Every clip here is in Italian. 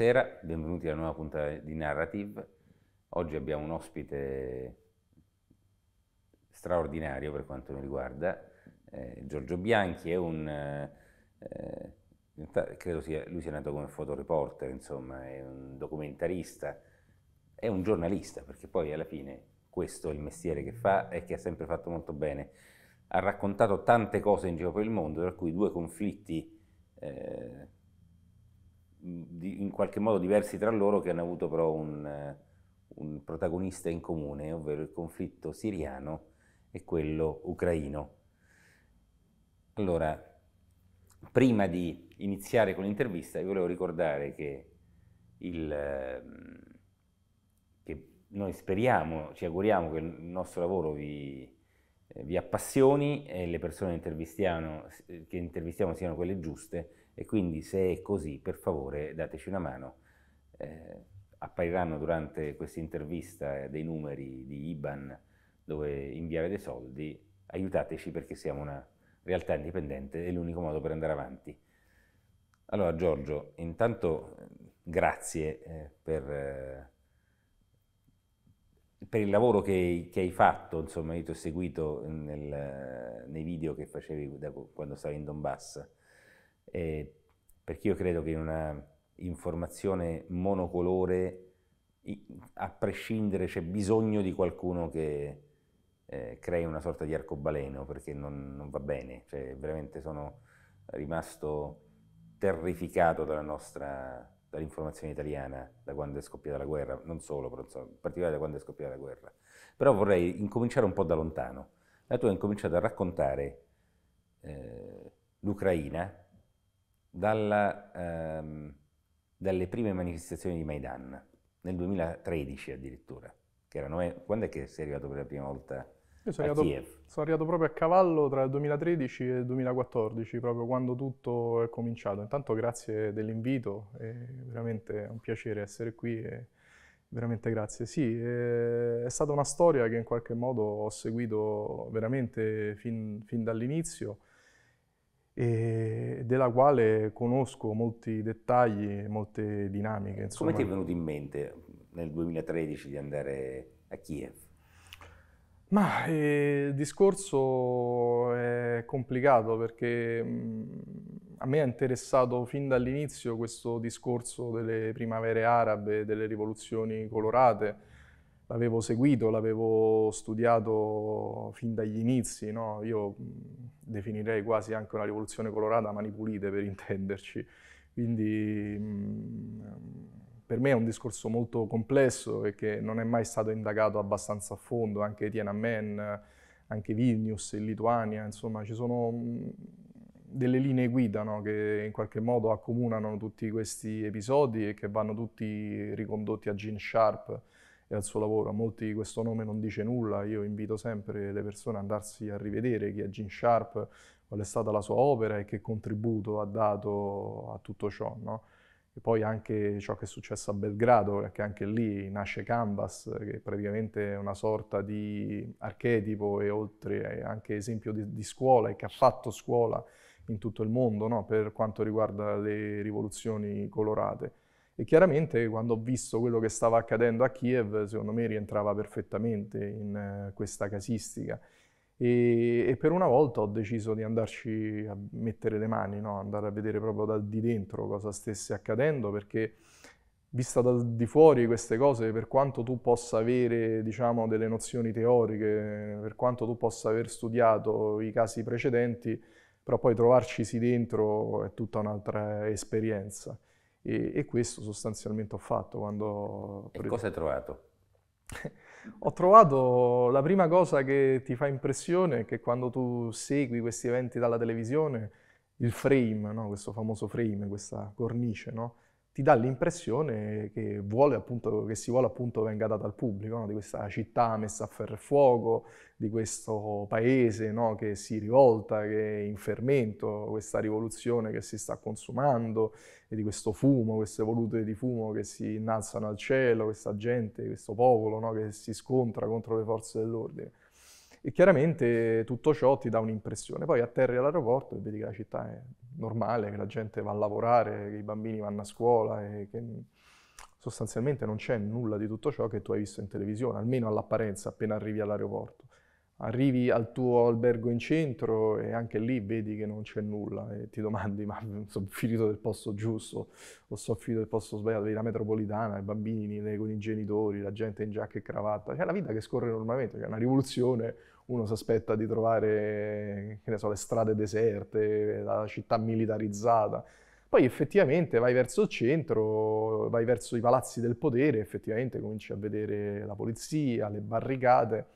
Buonasera, benvenuti alla nuova puntata di Narrative. Oggi abbiamo un ospite straordinario per quanto mi riguarda, eh, Giorgio Bianchi è un... Eh, credo sia, lui sia nato come fotoreporter, insomma, è un documentarista, è un giornalista, perché poi alla fine questo è il mestiere che fa e che ha sempre fatto molto bene. Ha raccontato tante cose in giro per il mondo, tra cui due conflitti eh, di, in qualche modo diversi tra loro che hanno avuto però un, eh, un protagonista in comune, ovvero il conflitto siriano e quello ucraino. Allora, prima di iniziare con l'intervista, vi volevo ricordare che, il, ehm, che, noi speriamo, ci auguriamo che il nostro lavoro vi, eh, vi appassioni e le persone che intervistiamo eh, siano quelle giuste e quindi se è così, per favore dateci una mano. Eh, appariranno durante questa intervista eh, dei numeri di IBAN dove inviare dei soldi. Aiutateci perché siamo una realtà indipendente, è l'unico modo per andare avanti. Allora Giorgio, intanto eh, grazie eh, per, per, il lavoro che, che, hai fatto, insomma io ti ho seguito nel, nei video che facevi da quando stavi in Donbass eh, perché io credo che in una informazione monocolore, a prescindere, c'è bisogno di qualcuno che eh, crei una sorta di arcobaleno, perché non, non va bene, cioè, veramente sono rimasto terrificato dalla nostra dall'informazione italiana da quando è scoppiata la guerra, non solo, però insomma, in particolare da quando è scoppiata la guerra. Però vorrei incominciare un po' da lontano. La tua hai incominciato a raccontare eh, l'Ucraina dalla, ehm, dalle prime manifestazioni di Maidan, nel 2013 addirittura. Erano, eh, quando è che sei arrivato per la prima volta Io sono a arrivato, Kiev? Sono arrivato proprio a cavallo tra il 2013 e il 2014, proprio quando tutto è cominciato. Intanto grazie dell'invito, è veramente un piacere essere qui. E veramente grazie. Sì, è, è stata una storia che in qualche modo ho seguito veramente fin, fin dall'inizio e della quale conosco molti dettagli, e molte dinamiche. Insomma. Come ti è venuto in mente nel 2013 di andare a Kiev? Ma eh, il discorso è complicato perché mh, mm, a me è interessato fin dall'inizio questo discorso delle primavere arabe, delle rivoluzioni colorate, l'avevo seguito, l'avevo studiato fin dagli inizi, no? io definirei quasi anche una rivoluzione colorata mani pulite per intenderci, quindi per me è un discorso molto complesso e che non è mai stato indagato abbastanza a fondo, anche Tiananmen, anche Vilnius in Lituania, insomma ci sono delle linee guida no? che in qualche modo accomunano tutti questi episodi e che vanno tutti ricondotti a Gene Sharp, e al suo lavoro. A molti questo nome non dice nulla, io invito sempre le persone ad andarsi a rivedere chi è Gene Sharp, qual è stata la sua opera e che contributo ha dato a tutto ciò. No? E poi anche ciò che è successo a Belgrado, perché anche lì nasce Canvas, che praticamente è una sorta di archetipo e oltre anche esempio di, di scuola e che ha fatto scuola in tutto il mondo no? per quanto riguarda le rivoluzioni colorate. E chiaramente quando ho visto quello che stava accadendo a Kiev, secondo me rientrava perfettamente in eh, questa casistica. E, e per una volta ho deciso di andarci a mettere le mani, no? andare a vedere proprio da di dentro cosa stesse accadendo, perché vista dal di fuori queste cose, per quanto tu possa avere diciamo, delle nozioni teoriche, per quanto tu possa aver studiato i casi precedenti, però poi trovarcisi dentro è tutta un'altra esperienza. E, e questo sostanzialmente ho fatto quando... E cosa hai trovato? ho trovato la prima cosa che ti fa impressione che quando tu segui questi eventi dalla televisione, il frame, no? questo famoso frame, questa cornice, no? ti dà l'impressione che, vuole appunto, che si vuole appunto venga data al pubblico, no? di questa città messa a ferro e fuoco, di questo paese no? che si rivolta, che è in fermento, questa rivoluzione che si sta consumando e di questo fumo, queste volute di fumo che si innalzano al cielo, questa gente, questo popolo no? che si scontra contro le forze dell'ordine. E chiaramente tutto ciò ti dà un'impressione. Poi atterri all'aeroporto e vedi che la città è normale, che la gente va a lavorare, che i bambini vanno a scuola e che sostanzialmente non c'è nulla di tutto ciò che tu hai visto in televisione, almeno all'apparenza appena arrivi all'aeroporto arrivi al tuo albergo in centro e anche lì vedi che non c'è nulla e ti domandi ma sono finito del posto giusto o sono finito del posto sbagliato, vedi la metropolitana, i bambini con i genitori, la gente in giacca e cravatta, c'è cioè, la vita che scorre normalmente, c'è cioè, una rivoluzione, uno si aspetta di trovare so, le strade deserte, la città militarizzata, poi effettivamente vai verso il centro, vai verso i palazzi del potere, effettivamente cominci a vedere la polizia, le barricate,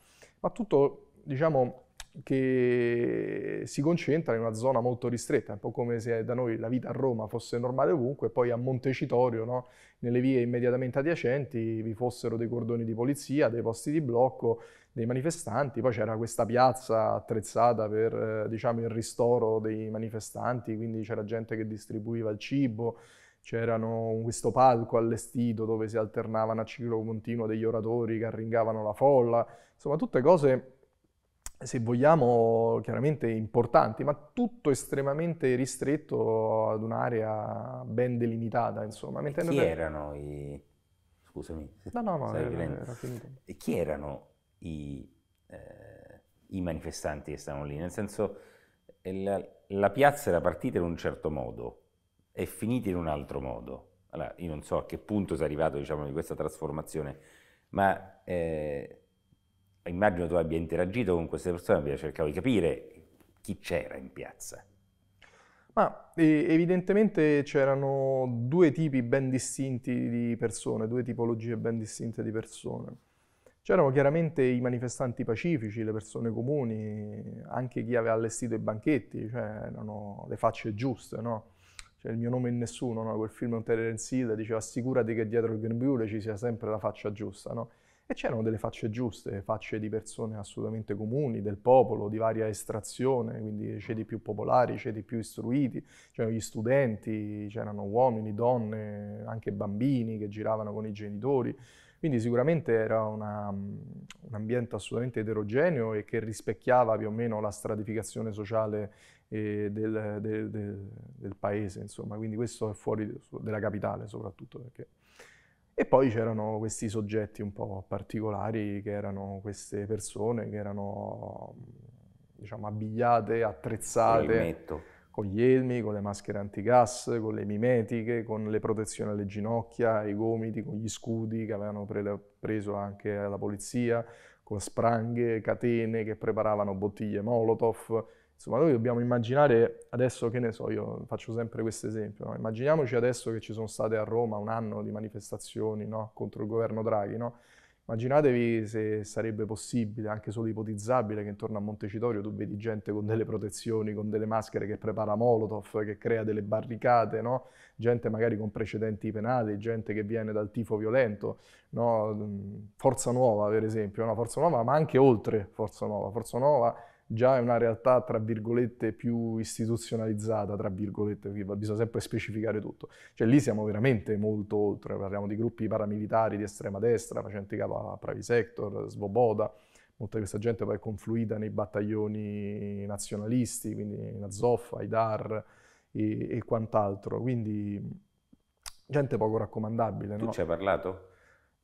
ma tutto diciamo, che si concentra in una zona molto ristretta, un po' come se da noi la vita a Roma fosse normale ovunque, e poi a Montecitorio, no? nelle vie immediatamente adiacenti, vi fossero dei cordoni di polizia, dei posti di blocco, dei manifestanti, poi c'era questa piazza attrezzata per eh, diciamo, il ristoro dei manifestanti, quindi c'era gente che distribuiva il cibo, c'era questo palco allestito dove si alternavano a ciclo continuo degli oratori che arringavano la folla, insomma tutte cose se vogliamo, chiaramente importanti, ma tutto estremamente ristretto ad un'area ben delimitata, insomma. E chi per... erano i... Scusami. No, no, no, era, era E chi erano i, eh, i, manifestanti che stavano lì? Nel senso, eh, la, la piazza era partita in un certo modo, è finita in un altro modo. Allora, io non so a che punto si è arrivato, diciamo, di questa trasformazione, ma... Eh, immagino tu abbia interagito con queste persone, abbia cercato di capire chi c'era in piazza. Ma evidentemente c'erano due tipi ben distinti di persone, due tipologie ben distinte di persone. C'erano chiaramente i manifestanti pacifici, le persone comuni, anche chi aveva allestito i banchetti, cioè erano le facce giuste, no? Cioè il mio nome in nessuno, no? Quel film di Terence Hill diceva assicurati che dietro il grembiule ci sia sempre la faccia giusta, no? E c'erano delle facce giuste, facce di persone assolutamente comuni, del popolo, di varia estrazione, quindi ceti più popolari, ceti più istruiti, c'erano gli studenti, c'erano uomini, donne, anche bambini che giravano con i genitori. Quindi sicuramente era una, un ambiente assolutamente eterogeneo e che rispecchiava più o meno la stratificazione sociale eh, del, del, del, del, paese, insomma. Quindi questo è fuori della capitale soprattutto, perché e poi c'erano questi soggetti un po' particolari, che erano queste persone che erano mm, diciamo, abbigliate, attrezzate con gli elmi, con le maschere antigas, con le mimetiche, con le protezioni alle ginocchia, ai gomiti, con gli scudi che avevano pre- preso anche la polizia, con spranghe, catene che preparavano bottiglie Molotov Insomma, noi dobbiamo immaginare adesso, che ne so, io faccio sempre questo esempio, no? immaginiamoci adesso che ci sono state a Roma un anno di manifestazioni no? contro il governo Draghi, no? Immaginatevi se sarebbe possibile, anche solo ipotizzabile, che intorno a Montecitorio tu vedi gente con delle protezioni, con delle maschere che prepara Molotov, che crea delle barricate, no? gente magari con precedenti penali, gente che viene dal tifo violento, no? Forza Nuova per esempio, no? Forza Nuova ma anche oltre Forza Nuova. Forza Nuova già è una realtà tra virgolette più istituzionalizzata, tra virgolette, bisogna sempre specificare tutto. Cioè lì siamo veramente molto oltre, parliamo di gruppi paramilitari di estrema destra, facenti capo a Pravi Sector, Svoboda, molta di questa gente poi è confluita nei battaglioni nazionalisti, quindi Nazoffa, Aidar e, e quant'altro, quindi gente poco raccomandabile. Tu no? ci hai parlato?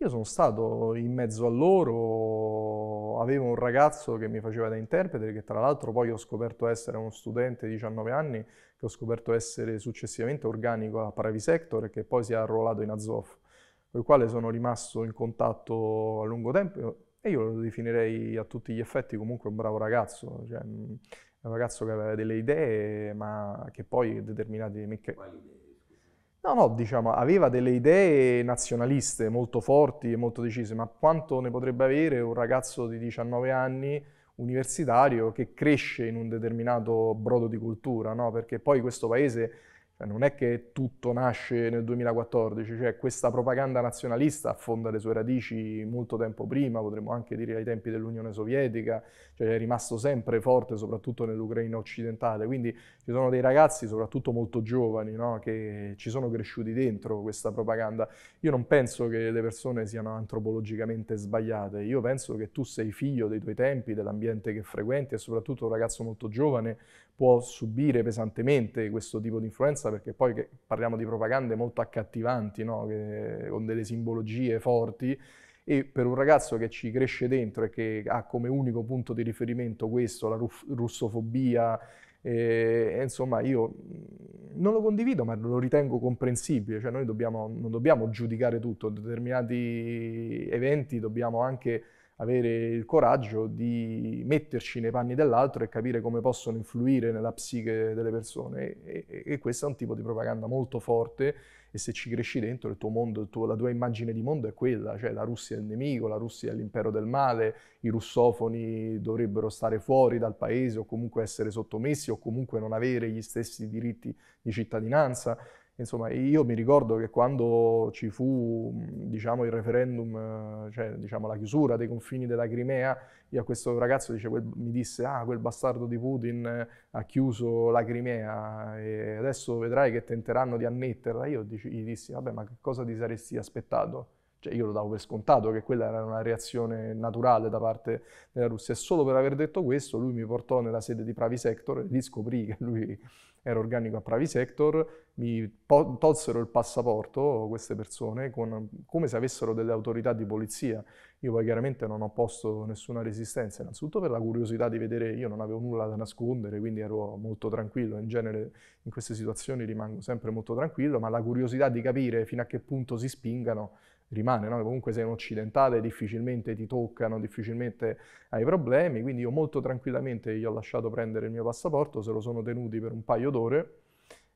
Io sono stato in mezzo a loro, avevo un ragazzo che mi faceva da interprete, che tra l'altro poi ho scoperto essere uno studente di 19 anni, che ho scoperto essere successivamente organico a Paravisector e che poi si è arruolato in Azov, con il quale sono rimasto in contatto a lungo tempo e io lo definirei a tutti gli effetti comunque un bravo ragazzo, cioè mm, un ragazzo che aveva delle idee ma che poi determinati... Quali idee? No, no, diciamo, aveva delle idee nazionaliste molto forti e molto decise, ma quanto ne potrebbe avere un ragazzo di 19 anni universitario che cresce in un determinato brodo di cultura, no? Perché poi questo paese cioè, non è che tutto nasce nel 2014, cioè questa propaganda nazionalista affonda le sue radici molto tempo prima, potremmo anche dire ai tempi dell'Unione Sovietica, cioè è rimasto sempre forte soprattutto nell'Ucraina occidentale, quindi ci sono dei ragazzi soprattutto molto giovani no? che ci sono cresciuti dentro questa propaganda. Io non penso che le persone siano antropologicamente sbagliate, io penso che tu sei figlio dei tuoi tempi, dell'ambiente che frequenti e soprattutto un ragazzo molto giovane può subire pesantemente questo tipo di influenza, perché poi parliamo di propagande molto accattivanti, no? che, con delle simbologie forti, e per un ragazzo che ci cresce dentro e che ha come unico punto di riferimento questo, la ruff- russofobia, eh, e, insomma, io mm, non lo condivido, ma lo ritengo comprensibile. Cioè, noi dobbiamo, non dobbiamo giudicare tutto, determinati eventi dobbiamo anche avere il coraggio di metterci nei panni dell'altro e capire come possono influire nella psiche delle persone. E, e, e questo è un tipo di propaganda molto forte e se ci cresci dentro il tuo mondo, il tuo, la tua immagine di mondo è quella, cioè la Russia è il nemico, la Russia è l'impero del male, i russofoni dovrebbero stare fuori dal paese o comunque essere sottomessi o comunque non avere gli stessi diritti di cittadinanza. Insomma, io mi ricordo che quando ci fu diciamo, il referendum, eh, cioè diciamo, la chiusura dei confini della Crimea, io a questo ragazzo dice, quel, mi disse, ah, quel bastardo di Putin eh, ha chiuso la Crimea e adesso vedrai che tenteranno di annetterla. Io gli dissi, vabbè, ma che cosa ti saresti aspettato? Cioè, io lo davo per scontato che quella era una reazione naturale da parte della Russia. E solo per aver detto questo lui mi portò nella sede di Pravi Sector e lì scoprì che lui ero organico a Pravi Sector, mi tolsero il passaporto queste persone con, come se avessero delle autorità di polizia. Io poi chiaramente non ho posto nessuna resistenza, innanzitutto per la curiosità di vedere, io non avevo nulla da nascondere, quindi ero molto tranquillo, in genere in queste situazioni rimango sempre molto tranquillo, ma la curiosità di capire fino a che punto si spingano rimane, no? comunque sei un occidentale, difficilmente ti toccano, difficilmente hai problemi, quindi io molto tranquillamente gli ho lasciato prendere il mio passaporto, se lo sono tenuti per un paio d'ore,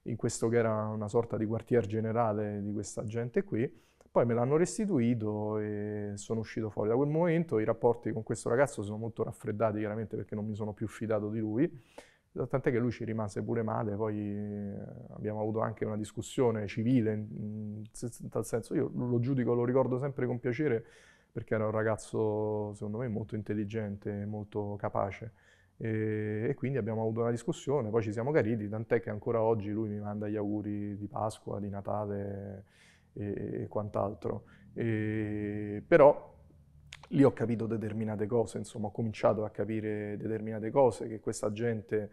in questo che era una sorta di quartier generale di questa gente qui, poi me l'hanno restituito e sono uscito fuori. Da quel momento i rapporti con questo ragazzo sono molto raffreddati chiaramente perché non mi sono più fidato di lui, Tant'è che lui ci rimase pure male, poi eh, abbiamo avuto anche una discussione civile, in tal senso io lo giudico, lo ricordo sempre con piacere perché era un ragazzo secondo me molto intelligente, molto capace e, e quindi abbiamo avuto una discussione, poi ci siamo cariti, tant'è che ancora oggi lui mi manda gli auguri di Pasqua, di Natale e, e quant'altro. E, però lì ho capito determinate cose, insomma ho cominciato a capire determinate cose, che questa gente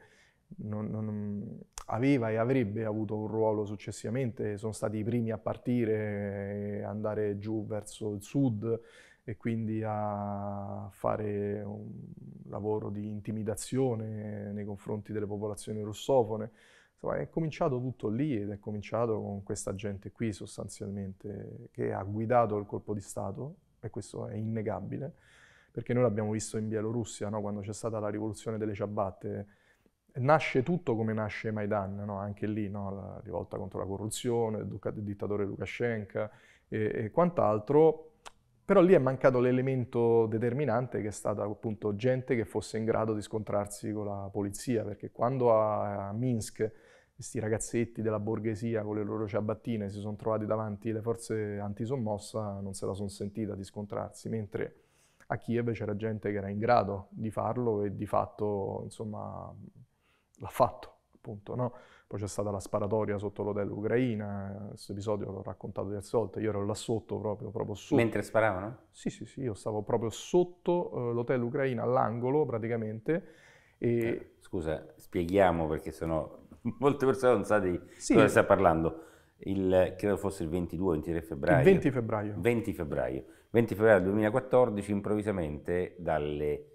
non, non aveva e avrebbe avuto un ruolo successivamente, sono stati i primi a partire, eh, andare giù verso il sud e quindi a fare un lavoro di intimidazione nei confronti delle popolazioni russofone. Insomma, è cominciato tutto lì ed è cominciato con questa gente qui sostanzialmente che ha guidato il colpo di Stato e questo è innegabile, perché noi l'abbiamo visto in Bielorussia, no? quando c'è stata la rivoluzione delle ciabatte, nasce tutto come nasce Maidan, no? anche lì no? la rivolta contro la corruzione, il, dittatore Lukashenko e, e, quant'altro, però lì è mancato l'elemento determinante che è stata appunto gente che fosse in grado di scontrarsi con la polizia, perché quando a, a Minsk questi ragazzetti della borghesia con le loro ciabattine si sono trovati davanti le forze antisommossa, non se la sono sentita di scontrarsi, mentre a Kiev c'era gente che era in grado di farlo e di fatto, insomma, l'ha fatto, appunto, no? Poi c'è stata la sparatoria sotto l'hotel Ucraina, questo episodio l'ho raccontato diverse volte, io ero là sotto proprio, proprio sotto. Mentre sparavano? Sì, sì, sì, io stavo proprio sotto uh, l'hotel Ucraina, all'angolo praticamente, e... Eh, scusa, spieghiamo perché sennò molte persone non sanno di sì. cosa sta parlando. Il, credo fosse il 22 23 febbraio. Il 20 febbraio. 20 febbraio. 20 febbraio 2014 improvvisamente dalle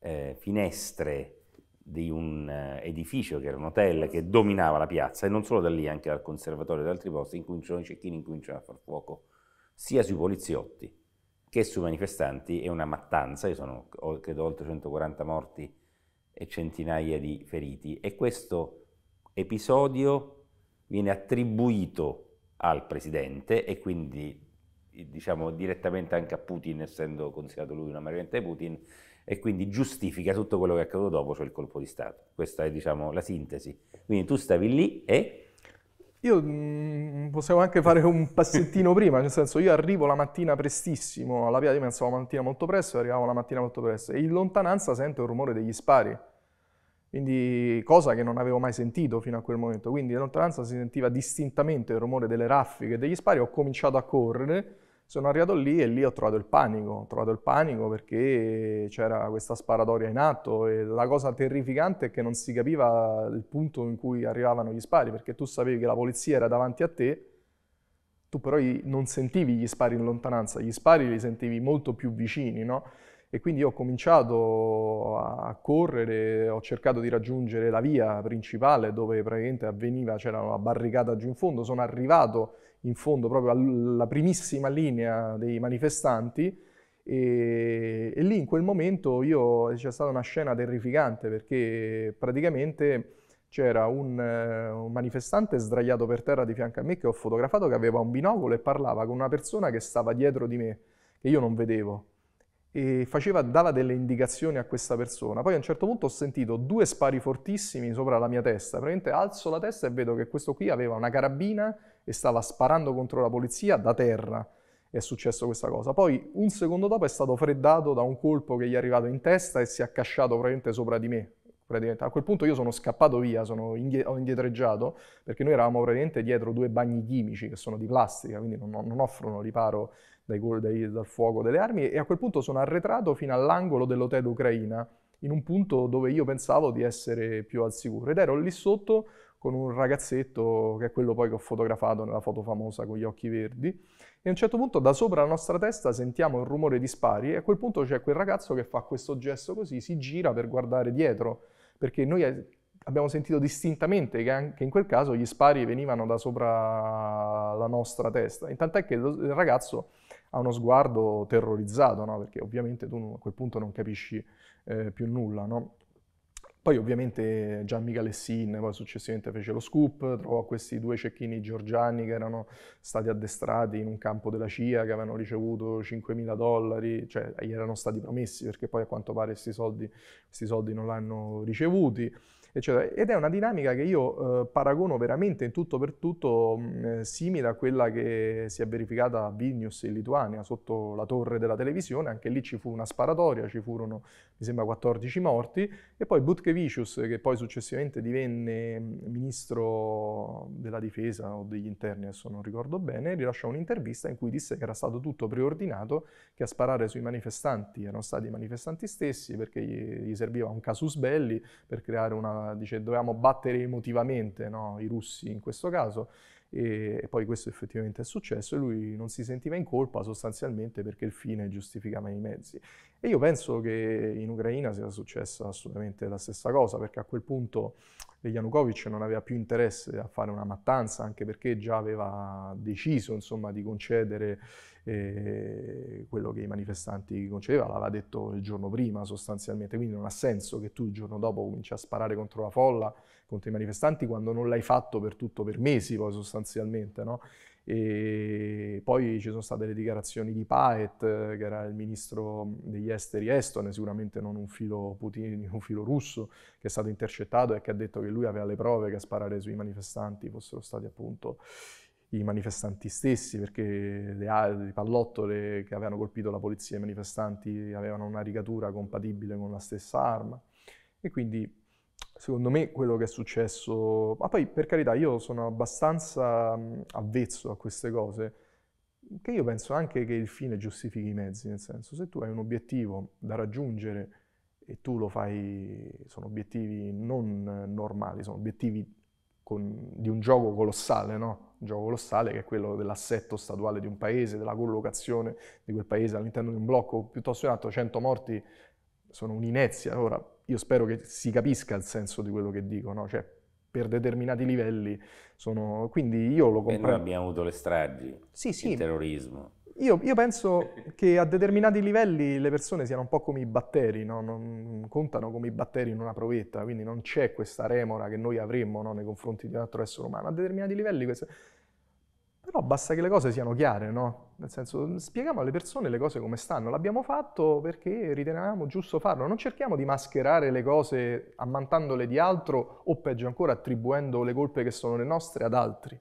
eh, finestre di un eh, edificio che era un hotel che dominava la piazza e non solo da lì, anche dal conservatorio e da altri posti, incominciano i cecchini, incominciano a far fuoco sia sui poliziotti che sui manifestanti. È una mattanza, io sono credo oltre 140 morti e centinaia di feriti e questo episodio viene attribuito al presidente e quindi diciamo direttamente anche a Putin, essendo considerato lui una marionetta di Putin, e quindi giustifica tutto quello che è accaduto dopo, cioè il colpo di Stato. Questa è diciamo la sintesi. Quindi tu stavi lì e... Io mh, mm, possiamo anche fare un passettino prima, nel senso io arrivo la mattina prestissimo alla piazza io pensavo la mattina molto presto, arrivavo la mattina molto presto e in lontananza sento il rumore degli spari quindi cosa che non avevo mai sentito fino a quel momento. Quindi in lontananza si sentiva distintamente il rumore delle raffiche e degli spari, ho cominciato a correre, sono arrivato lì e lì ho trovato il panico, ho trovato il panico perché c'era questa sparatoria in atto e la cosa terrificante è che non si capiva il punto in cui arrivavano gli spari, perché tu sapevi che la polizia era davanti a te, tu però non sentivi gli spari in lontananza, gli spari li sentivi molto più vicini, no? e quindi ho cominciato a correre, ho cercato di raggiungere la via principale dove praticamente avveniva, c'era una barricata giù in fondo, sono arrivato in fondo proprio alla primissima linea dei manifestanti e, e lì in quel momento c'è stata una scena terrificante perché praticamente c'era un, eh, un, manifestante sdraiato per terra di fianco a me che ho fotografato che aveva un binocolo e parlava con una persona che stava dietro di me, che io non vedevo e faceva, dava delle indicazioni a questa persona. Poi a un certo punto ho sentito due spari fortissimi sopra la mia testa. Praticamente alzo la testa e vedo che questo qui aveva una carabina e stava sparando contro la polizia da terra. È successo questa cosa. Poi un secondo dopo è stato freddato da un colpo che gli è arrivato in testa e si è accasciato praticamente sopra di me. A quel punto io sono scappato via, sono indie- ho indietreggiato perché noi eravamo praticamente dietro due bagni chimici che sono di plastica, quindi non, non offrono riparo dai, dai, dal fuoco delle armi e a quel punto sono arretrato fino all'angolo dell'hotel Ucraina, in un punto dove io pensavo di essere più al sicuro ed ero lì sotto con un ragazzetto che è quello poi che ho fotografato nella foto famosa con gli occhi verdi e a un certo punto da sopra la nostra testa sentiamo il rumore di spari e a quel punto c'è quel ragazzo che fa questo gesto così, si gira per guardare dietro perché noi abbiamo sentito distintamente che anche in quel caso gli spari venivano da sopra la nostra testa. Tant'è che il ragazzo ha uno sguardo terrorizzato, no? perché ovviamente tu a quel punto non capisci eh, più nulla. No? Poi ovviamente Gianni Galessin, poi successivamente fece lo scoop, trovò questi due cecchini georgiani che erano stati addestrati in un campo della CIA, che avevano ricevuto 5.000 dollari, cioè gli erano stati promessi perché poi a quanto pare questi soldi, questi soldi non l'hanno ricevuti eccetera. Ed è una dinamica che io eh, paragono veramente in tutto per tutto mh, mm, eh, simile a quella che si è verificata a Vilnius in Lituania, sotto la torre della televisione, anche lì ci fu una sparatoria, ci furono mi sembra 14 morti, e poi Butkevicius, che poi successivamente divenne mm, ministro della difesa o degli interni, adesso non ricordo bene, rilasciò un'intervista in cui disse che era stato tutto preordinato, che a sparare sui manifestanti erano stati i manifestanti stessi, perché gli, serviva un casus belli per creare una... dice, dovevamo battere emotivamente no, i russi in questo caso, e, e, poi questo effettivamente è successo e lui non si sentiva in colpa sostanzialmente perché il fine giustificava i mezzi. E io penso che in Ucraina sia successa assolutamente la stessa cosa perché a quel punto Yanukovych non aveva più interesse a fare una mattanza, anche perché già aveva deciso insomma, di concedere eh, quello che i manifestanti concedevano, l'aveva detto il giorno prima sostanzialmente, quindi non ha senso che tu il giorno dopo cominci a sparare contro la folla, contro i manifestanti, quando non l'hai fatto per tutto per mesi poi sostanzialmente. No? E poi ci sono state le dichiarazioni di Paet, che era il ministro degli esteri estone, sicuramente non un filo Putin, un filo russo, che è stato intercettato e che ha detto che lui aveva le prove che a sparare sui manifestanti fossero stati appunto i manifestanti stessi, perché le, le pallottole che avevano colpito la polizia e i manifestanti avevano una rigatura compatibile con la stessa arma. E quindi Secondo me quello che è successo, ma poi per carità io sono abbastanza avvezzo a queste cose, che io penso anche che il fine giustifichi i mezzi, nel senso se tu hai un obiettivo da raggiungere e tu lo fai, sono obiettivi non normali, sono obiettivi con, di un gioco colossale, no? Un gioco colossale che è quello dell'assetto statuale di un paese, della collocazione di quel paese all'interno di un blocco, piuttosto che un altro, 100 morti sono un'inezia, ora io spero che si capisca il senso di quello che dico, no? cioè, per determinati livelli sono... Quindi io lo comprendo. noi abbiamo avuto le stragi, sì, sì. il terrorismo. Io, io, penso che a determinati livelli le persone siano un po' come i batteri, no? non contano come i batteri in una provetta, quindi non c'è questa remora che noi avremmo no? nei confronti di un altro essere umano. A determinati livelli questa però basta che le cose siano chiare, no? Nel senso, mm, spieghiamo alle persone le cose come stanno. L'abbiamo fatto perché ritenevamo giusto farlo. Non cerchiamo di mascherare le cose ammantandole di altro o peggio ancora attribuendo le colpe che sono le nostre ad altri.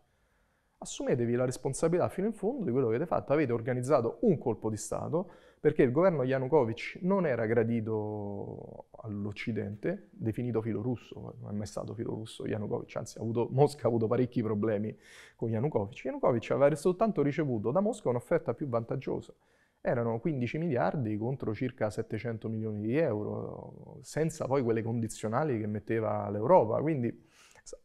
Assumetevi la responsabilità fino in fondo di quello che avete fatto. Avete organizzato un colpo di Stato, perché il governo Yanukovych non era gradito all'Occidente, definito filo russo, non è mai stato filo russo Yanukovych, anzi avuto, Mosca ha avuto parecchi problemi con Yanukovych. Yanukovych aveva soltanto ricevuto da Mosca un'offerta più vantaggiosa, erano 15 miliardi contro circa 700 milioni di euro, senza poi quelle condizionali che metteva l'Europa, quindi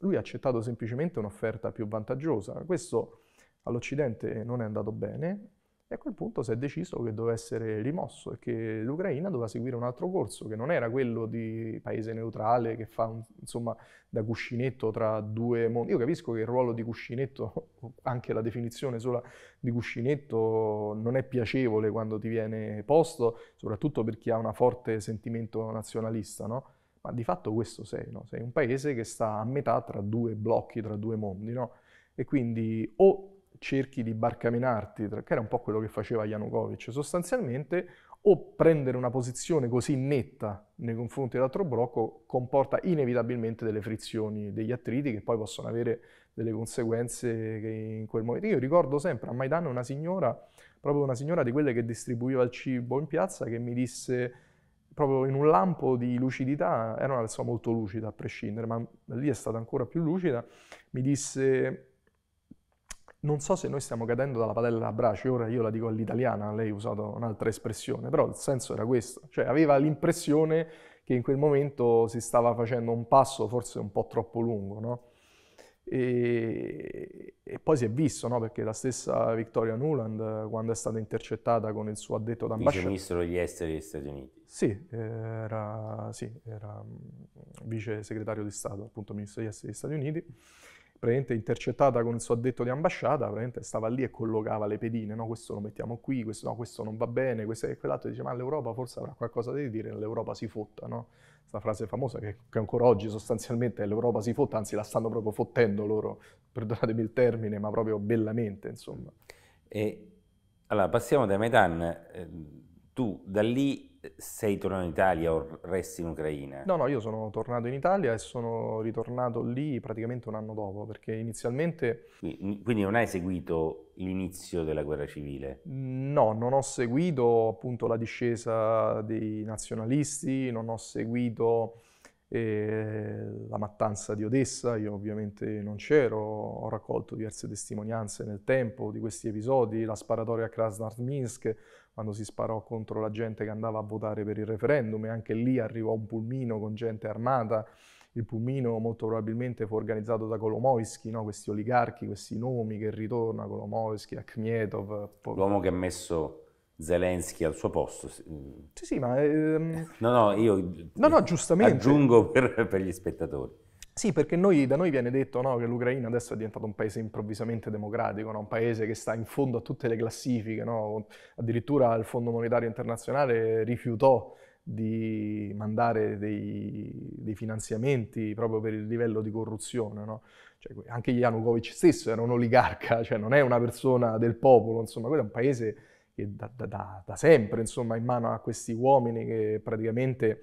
lui ha accettato semplicemente un'offerta più vantaggiosa. Questo all'Occidente non è andato bene, e a quel punto si è deciso che doveva essere rimosso e che l'Ucraina doveva seguire un altro corso, che non era quello di paese neutrale che fa un, insomma da cuscinetto tra due mondi. Io capisco che il ruolo di cuscinetto, anche la definizione sola di cuscinetto, non è piacevole quando ti viene posto, soprattutto per chi ha un forte sentimento nazionalista, no? Ma di fatto questo sei, no? Sei un paese che sta a metà tra due blocchi, tra due mondi, no? E quindi o cerchi di barcamenarti, che era un po' quello che faceva Yanukovych, sostanzialmente o prendere una posizione così netta nei confronti dell'altro blocco comporta inevitabilmente delle frizioni, degli attriti che poi possono avere delle conseguenze in quel momento. Io ricordo sempre a Maidan una signora, proprio una signora di quelle che distribuiva il cibo in piazza, che mi disse proprio in un lampo di lucidità, era una persona molto lucida a prescindere, ma lì è stata ancora più lucida, mi disse non so se noi stiamo cadendo dalla padella a brace, ora io la dico all'italiana, lei ha usato un'altra espressione, però il senso era questo, cioè aveva l'impressione che in quel momento si stava facendo un passo forse un po' troppo lungo, no? e, e, poi si è visto, no? Perché la stessa Victoria Nuland, quando è stata intercettata con il suo addetto Vice ministro degli esteri degli Stati Uniti. Sì, era, sì, era mm, vice segretario di Stato, appunto ministro degli esteri degli Stati Uniti, praticamente intercettata con il suo addetto di ambasciata, praticamente stava lì e collocava le pedine, no questo lo mettiamo qui, questo, no, questo non va bene, questo e quell'altro, dice ma l'Europa forse avrà qualcosa da dire, l'Europa si fotta, no? Questa frase famosa che, che ancora oggi sostanzialmente l'Europa si fotta, anzi la stanno proprio fottendo loro, perdonatemi il termine, ma proprio bellamente insomma. E, allora passiamo da Maidan, ehm, tu da lì sei tornato in Italia o resti in Ucraina? No, no, io sono tornato in Italia e sono ritornato lì praticamente un anno dopo, perché inizialmente... Quindi non hai seguito l'inizio della guerra civile? No, non ho seguito appunto la discesa dei nazionalisti, non ho seguito eh, la mattanza di Odessa, io ovviamente non c'ero, ho raccolto diverse testimonianze nel tempo di questi episodi, la sparatoria a Krasnodar Minsk, quando si sparò contro la gente che andava a votare per il referendum e anche lì arrivò un pulmino con gente armata. Il pulmino molto probabilmente fu organizzato da Kolomoisky, no? questi oligarchi, questi nomi che ritorna, Kolomoisky, Akhmetov. L'uomo che ha messo Zelensky al suo posto. Sì, sì, ma... Ehm... No, no, io no, no, giustamente. aggiungo per, per gli spettatori. Sì, perché noi, da noi viene detto no, che l'Ucraina adesso è diventato un paese improvvisamente democratico, no? un paese che sta in fondo a tutte le classifiche, no? addirittura il Fondo Monetario Internazionale rifiutò di mandare dei, dei, finanziamenti proprio per il livello di corruzione. No? Cioè, anche Yanukovych stesso era un oligarca, cioè non è una persona del popolo, insomma, quello è un paese che da, da, da sempre insomma, in mano a questi uomini che praticamente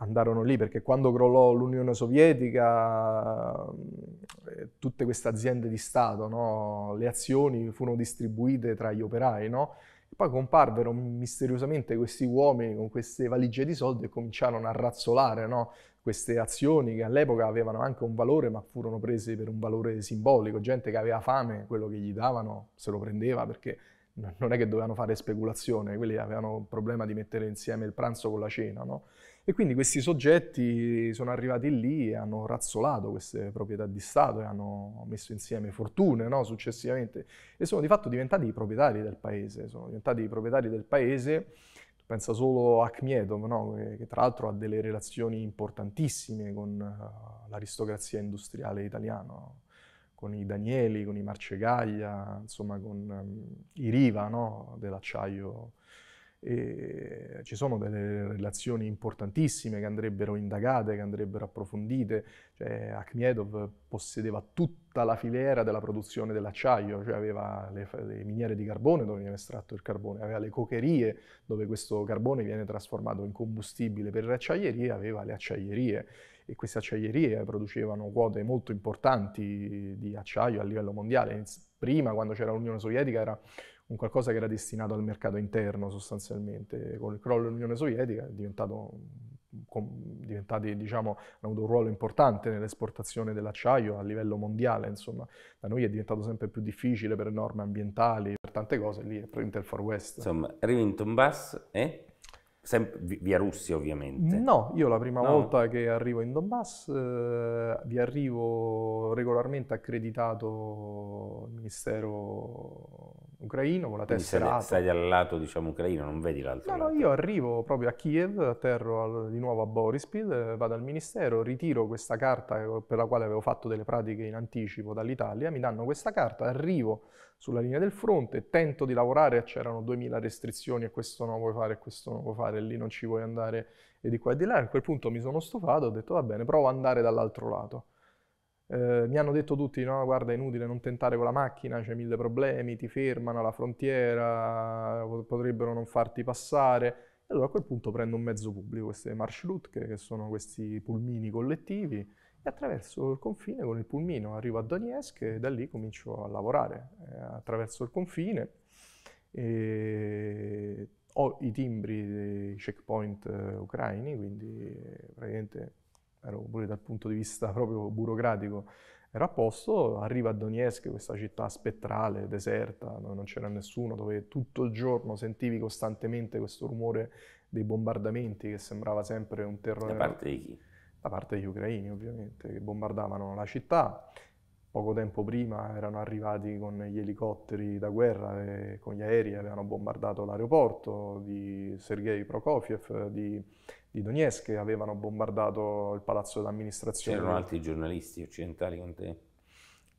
andarono lì perché quando crollò l'Unione Sovietica eh, tutte queste aziende di Stato, no? le azioni furono distribuite tra gli operai, no? poi comparvero misteriosamente questi uomini con queste valigie di soldi e cominciarono a razzolare no? queste azioni che all'epoca avevano anche un valore ma furono prese per un valore simbolico, gente che aveva fame, quello che gli davano se lo prendeva perché non è che dovevano fare speculazione, quelli avevano il problema di mettere insieme il pranzo con la cena. No? E quindi questi soggetti sono arrivati lì e hanno razzolato queste proprietà di Stato e hanno messo insieme fortune no, successivamente e sono di fatto diventati i proprietari del paese, sono diventati i proprietari del paese pensa solo a Khmedov, no? che, che, tra l'altro ha delle relazioni importantissime con uh, l'aristocrazia industriale italiana, con i Danieli, con i Marcegaglia, insomma con um, i Riva no? dell'acciaio e ci sono delle relazioni importantissime che andrebbero indagate, che andrebbero approfondite. Cioè, Akhmedov possedeva tutta la filiera della produzione dell'acciaio, cioè aveva le, le, miniere di carbone dove viene estratto il carbone, aveva le cocherie dove questo carbone viene trasformato in combustibile per le acciaierie, aveva le acciaierie e queste acciaierie producevano quote molto importanti di acciaio a livello mondiale. Prima, quando c'era l'Unione Sovietica, era un qualcosa che era destinato al mercato interno sostanzialmente. Con il crollo dell'Unione Sovietica è diventato diventati, diciamo, hanno avuto un ruolo importante nell'esportazione dell'acciaio a livello mondiale, insomma, da noi è diventato sempre più difficile per norme ambientali, per tante cose, lì è praticamente il Far West. Insomma, arrivi in Donbass e? Sem- via Russia ovviamente. No, io la prima no. volta che arrivo in Donbass eh, vi arrivo regolarmente accreditato al Ministero ucraino con la testa Quindi tessera. Stai al lato diciamo ucraino, non vedi l'altro. No, lato. no, io arrivo proprio a Kiev, atterro al, di nuovo a Borispil, eh, vado al ministero, ritiro questa carta per la quale avevo fatto delle pratiche in anticipo dall'Italia, mi danno questa carta, arrivo sulla linea del fronte, tento di lavorare, c'erano 2000 restrizioni e questo non vuoi fare, e questo non vuoi fare, e lì non ci vuoi andare e di qua e di là. A quel punto mi sono stufato, ho detto va bene, provo ad andare dall'altro lato. Eh, mi hanno detto tutti, no, guarda, è inutile non tentare con la macchina, c'è mille problemi, ti fermano alla frontiera, potrebbero non farti passare. E allora a quel punto prendo un mezzo pubblico, queste marschlutche, che sono questi pulmini collettivi, e attraverso il confine con il pulmino arrivo a Donetsk e da lì comincio a lavorare. Eh, attraverso il confine eh, ho i timbri dei checkpoint eh, ucraini, quindi eh, praticamente ero pure dal punto di vista proprio burocratico, era a posto, arriva a Donetsk, questa città spettrale, deserta, dove non c'era nessuno, dove tutto il giorno sentivi costantemente questo rumore dei bombardamenti che sembrava sempre un terrore. Da parte di chi? Da parte degli ucraini ovviamente, che bombardavano la città. Poco tempo prima erano arrivati con gli elicotteri da guerra e con gli aerei avevano bombardato l'aeroporto di Sergei Prokofiev, di di Donetsk che avevano bombardato il palazzo d'amministrazione. C'erano altri giornalisti occidentali con te?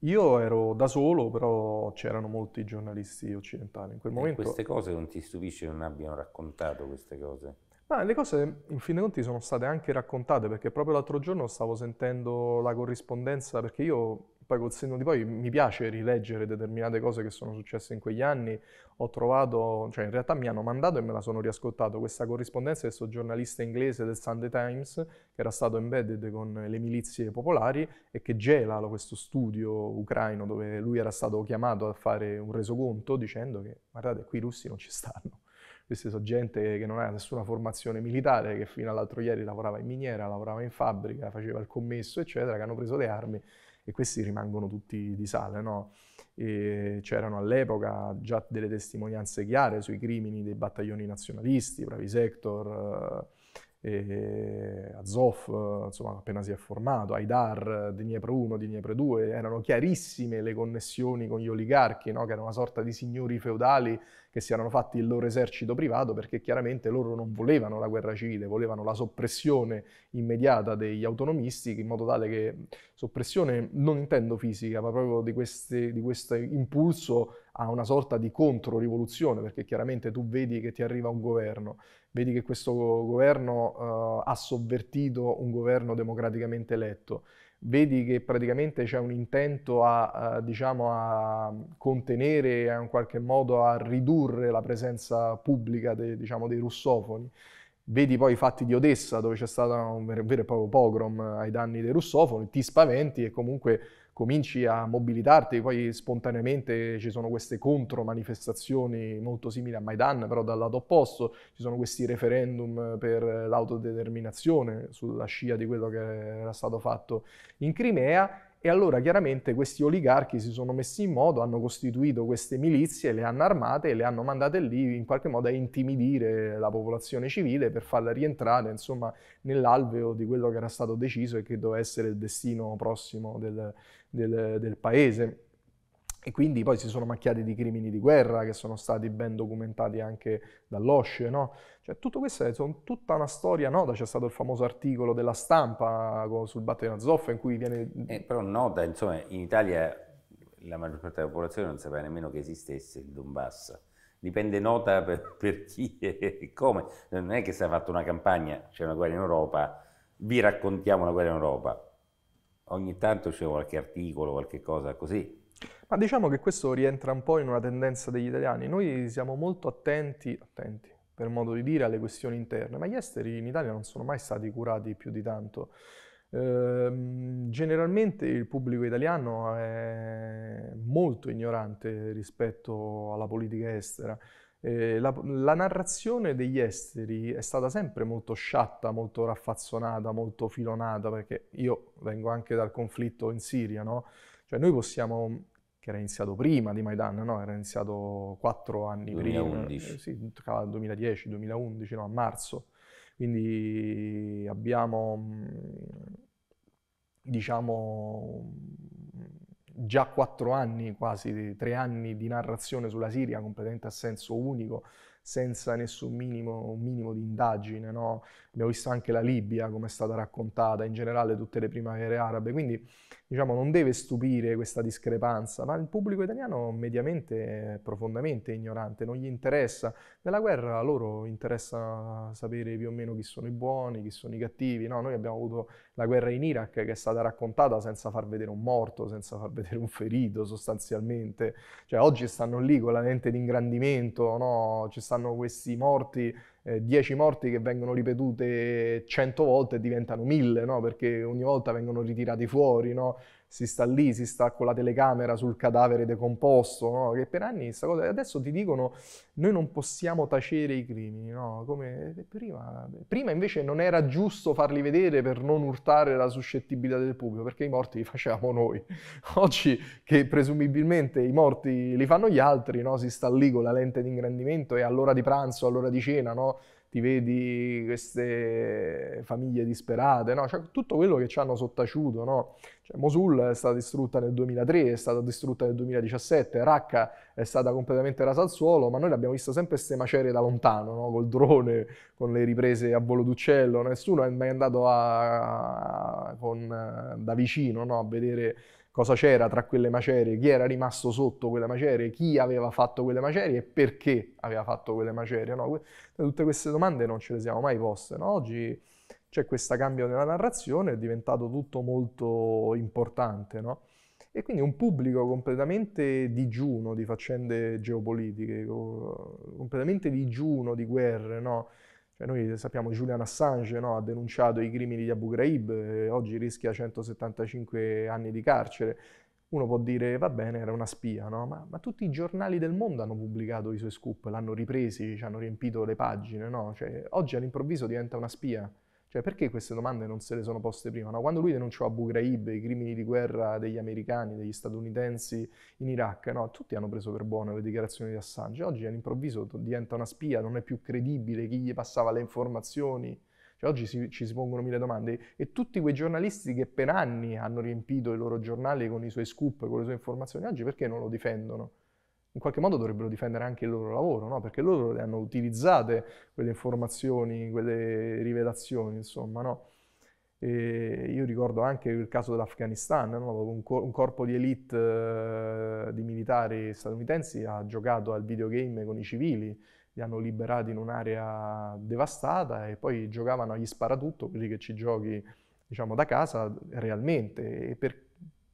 Io ero da solo, però c'erano molti giornalisti occidentali in quel momento. e queste cose non ti stupisce che non abbiano raccontato queste cose? Ma le cose in fin dei conti sono state anche raccontate perché proprio l'altro giorno stavo sentendo la corrispondenza perché io poi col senno di poi mi piace rileggere determinate cose che sono successe in quegli anni, ho trovato, cioè in realtà mi hanno mandato e me la sono riascoltato questa corrispondenza di questo giornalista inglese del Sunday Times che era stato embedded con le milizie popolari e che gela questo studio ucraino dove lui era stato chiamato a fare un resoconto dicendo che guardate qui i russi non ci stanno Questa sono gente che non ha nessuna formazione militare, che fino all'altro ieri lavorava in miniera, lavorava in fabbrica, faceva il commesso, eccetera, che hanno preso le armi e questi rimangono tutti di sale. No? c'erano all'epoca già delle testimonianze chiare sui crimini dei battaglioni nazionalisti, Bravi Sector, eh, Azov, insomma, appena si è formato, Aidar, Dniepro 1, Dniepro 2, erano chiarissime le connessioni con gli oligarchi, no? che erano una sorta di signori feudali che si erano fatti il loro esercito privato perché chiaramente loro non volevano la guerra civile, volevano la soppressione immediata degli autonomisti in modo tale che soppressione non intendo fisica ma proprio di, questi, di questo impulso a una sorta di controrivoluzione perché chiaramente tu vedi che ti arriva un governo, vedi che questo governo uh, ha sovvertito un governo democraticamente eletto vedi che praticamente c'è un intento a, a, diciamo, a contenere, e in qualche modo a ridurre la presenza pubblica de, diciamo, dei russofoni. Vedi poi i fatti di Odessa dove c'è stato un vero e proprio pogrom ai danni dei russofoni, ti spaventi e comunque cominci a mobilitarti, poi spontaneamente ci sono queste contro manifestazioni molto simili a Maidan, però dal lato opposto, ci sono questi referendum per l'autodeterminazione sulla scia di quello che era stato fatto in Crimea e allora chiaramente questi oligarchi si sono messi in moto, hanno costituito queste milizie, le hanno armate e le hanno mandate lì in qualche modo a intimidire la popolazione civile per farla rientrare insomma, nell'alveo di quello che era stato deciso e che doveva essere il destino prossimo del, del, del paese e quindi poi si sono macchiati di crimini di guerra che sono stati ben documentati anche dall'OSCE, no? Cioè, tutto questo è tutta una storia nota, c'è stato il famoso articolo della stampa sul battito di in cui viene... Eh, però nota, insomma, in Italia la maggior parte della popolazione non sapeva nemmeno che esistesse il Donbass. Dipende nota per, per chi e come. Non è che si è fatta una campagna, c'è una guerra in Europa, vi raccontiamo la guerra in Europa. Ogni tanto c'è qualche articolo, qualche cosa così, ma diciamo che questo rientra un po' in una tendenza degli italiani. Noi siamo molto attenti, attenti per modo di dire, alle questioni interne, ma gli esteri in Italia non sono mai stati curati più di tanto. Ehm, generalmente il pubblico italiano è molto ignorante rispetto alla politica estera. Eh, la, la, narrazione degli esteri è stata sempre molto sciatta, molto raffazzonata, molto filonata, perché io vengo anche dal conflitto in Siria, no? Cioè noi possiamo che era iniziato prima di Maidan, no? era iniziato quattro anni 2011. prima, eh, sì, 2010, 2011, no? a marzo. Quindi abbiamo, mm, diciamo, mm, già quattro anni, quasi tre anni di narrazione sulla Siria completamente a senso unico, senza nessun minimo, minimo di indagine, no? abbiamo visto anche la Libia come è stata raccontata, in generale tutte le primavere arabe, quindi diciamo non deve stupire questa discrepanza, ma il pubblico italiano mediamente è profondamente ignorante, non gli interessa. Nella guerra loro interessa sapere più o meno chi sono i buoni, chi sono i cattivi, no? Noi abbiamo avuto la guerra in Iraq che è stata raccontata senza far vedere un morto, senza far vedere un ferito sostanzialmente, cioè oggi stanno lì con la lente di ingrandimento, no? Ci stanno questi morti 10 eh, morti che vengono ripetute 100 volte diventano 1000, no? perché ogni volta vengono ritirati fuori, no? si sta lì, si sta con la telecamera sul cadavere decomposto, no? che per anni questa cosa... Adesso ti dicono noi non possiamo tacere i crimini, no? Come eh, prima, prima invece non era giusto farli vedere per non urtare la suscettibilità del pubblico, perché i morti li facevamo noi. Oggi che presumibilmente i morti li fanno gli altri, no? si sta lì con la lente di ingrandimento e all'ora di pranzo, all'ora di cena, no? ti vedi queste famiglie disperate, no? cioè, tutto quello che ci hanno sottaciuto. No? Cioè, Mosul è stata distrutta nel 2003, è stata distrutta nel 2017, Raqqa è stata completamente rasa al suolo, ma noi l'abbiamo vista sempre queste macerie da lontano, no? col drone, con le riprese a volo d'uccello, nessuno è mai andato a, a, con, eh, da vicino a vedere cosa c'era tra quelle macerie, chi era rimasto sotto quelle macerie, chi aveva fatto quelle macerie e perché aveva fatto quelle macerie. No? Tutte queste domande non ce le siamo mai poste. No? Oggi c'è questo cambio nella narrazione, è diventato tutto molto importante. No? E quindi un pubblico completamente digiuno di faccende geopolitiche, completamente digiuno di guerre, no? Cioè noi sappiamo che Julian Assange no, ha denunciato i crimini di Abu Ghraib, eh, oggi rischia 175 anni di carcere. Uno può dire, va bene, era una spia, no? ma, ma, tutti i giornali del mondo hanno pubblicato i suoi scoop, l'hanno ripresi, ci hanno riempito le pagine. No? Cioè, oggi all'improvviso diventa una spia. Cioè, perché queste domande non se le sono poste prima? No? Quando lui denunciò Abu Ghraib, i crimini di guerra degli americani, degli statunitensi in Iraq, no? tutti hanno preso per buono le dichiarazioni di Assange. Oggi all'improvviso diventa una spia, non è più credibile chi gli passava le informazioni. Cioè, oggi si, ci si pongono mille domande e tutti quei giornalisti che per anni hanno riempito i loro giornali con i suoi scoop, con le sue informazioni, oggi perché non lo difendono? in qualche modo dovrebbero difendere anche il loro lavoro, no? perché loro le hanno utilizzate quelle informazioni, quelle rivelazioni, insomma. No? io ricordo anche il caso dell'Afghanistan, no? un, cor- un, corpo di elite eh, di militari statunitensi ha giocato al videogame con i civili, li hanno liberati in un'area devastata e poi giocavano agli sparatutto, quelli che ci giochi diciamo, da casa realmente. E per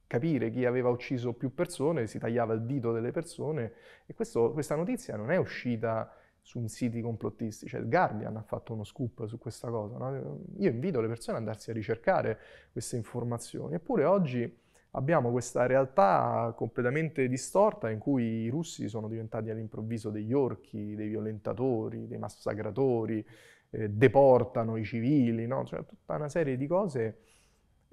capire chi aveva ucciso più persone, si tagliava il dito delle persone e questo, questa notizia non è uscita su un sito complottisti, cioè il Guardian ha fatto uno scoop su questa cosa. No? Io invito le persone ad andarsi a ricercare queste informazioni, eppure oggi abbiamo questa realtà completamente distorta in cui i russi sono diventati all'improvviso degli orchi, dei violentatori, dei massacratori, eh, deportano i civili, no? cioè tutta una serie di cose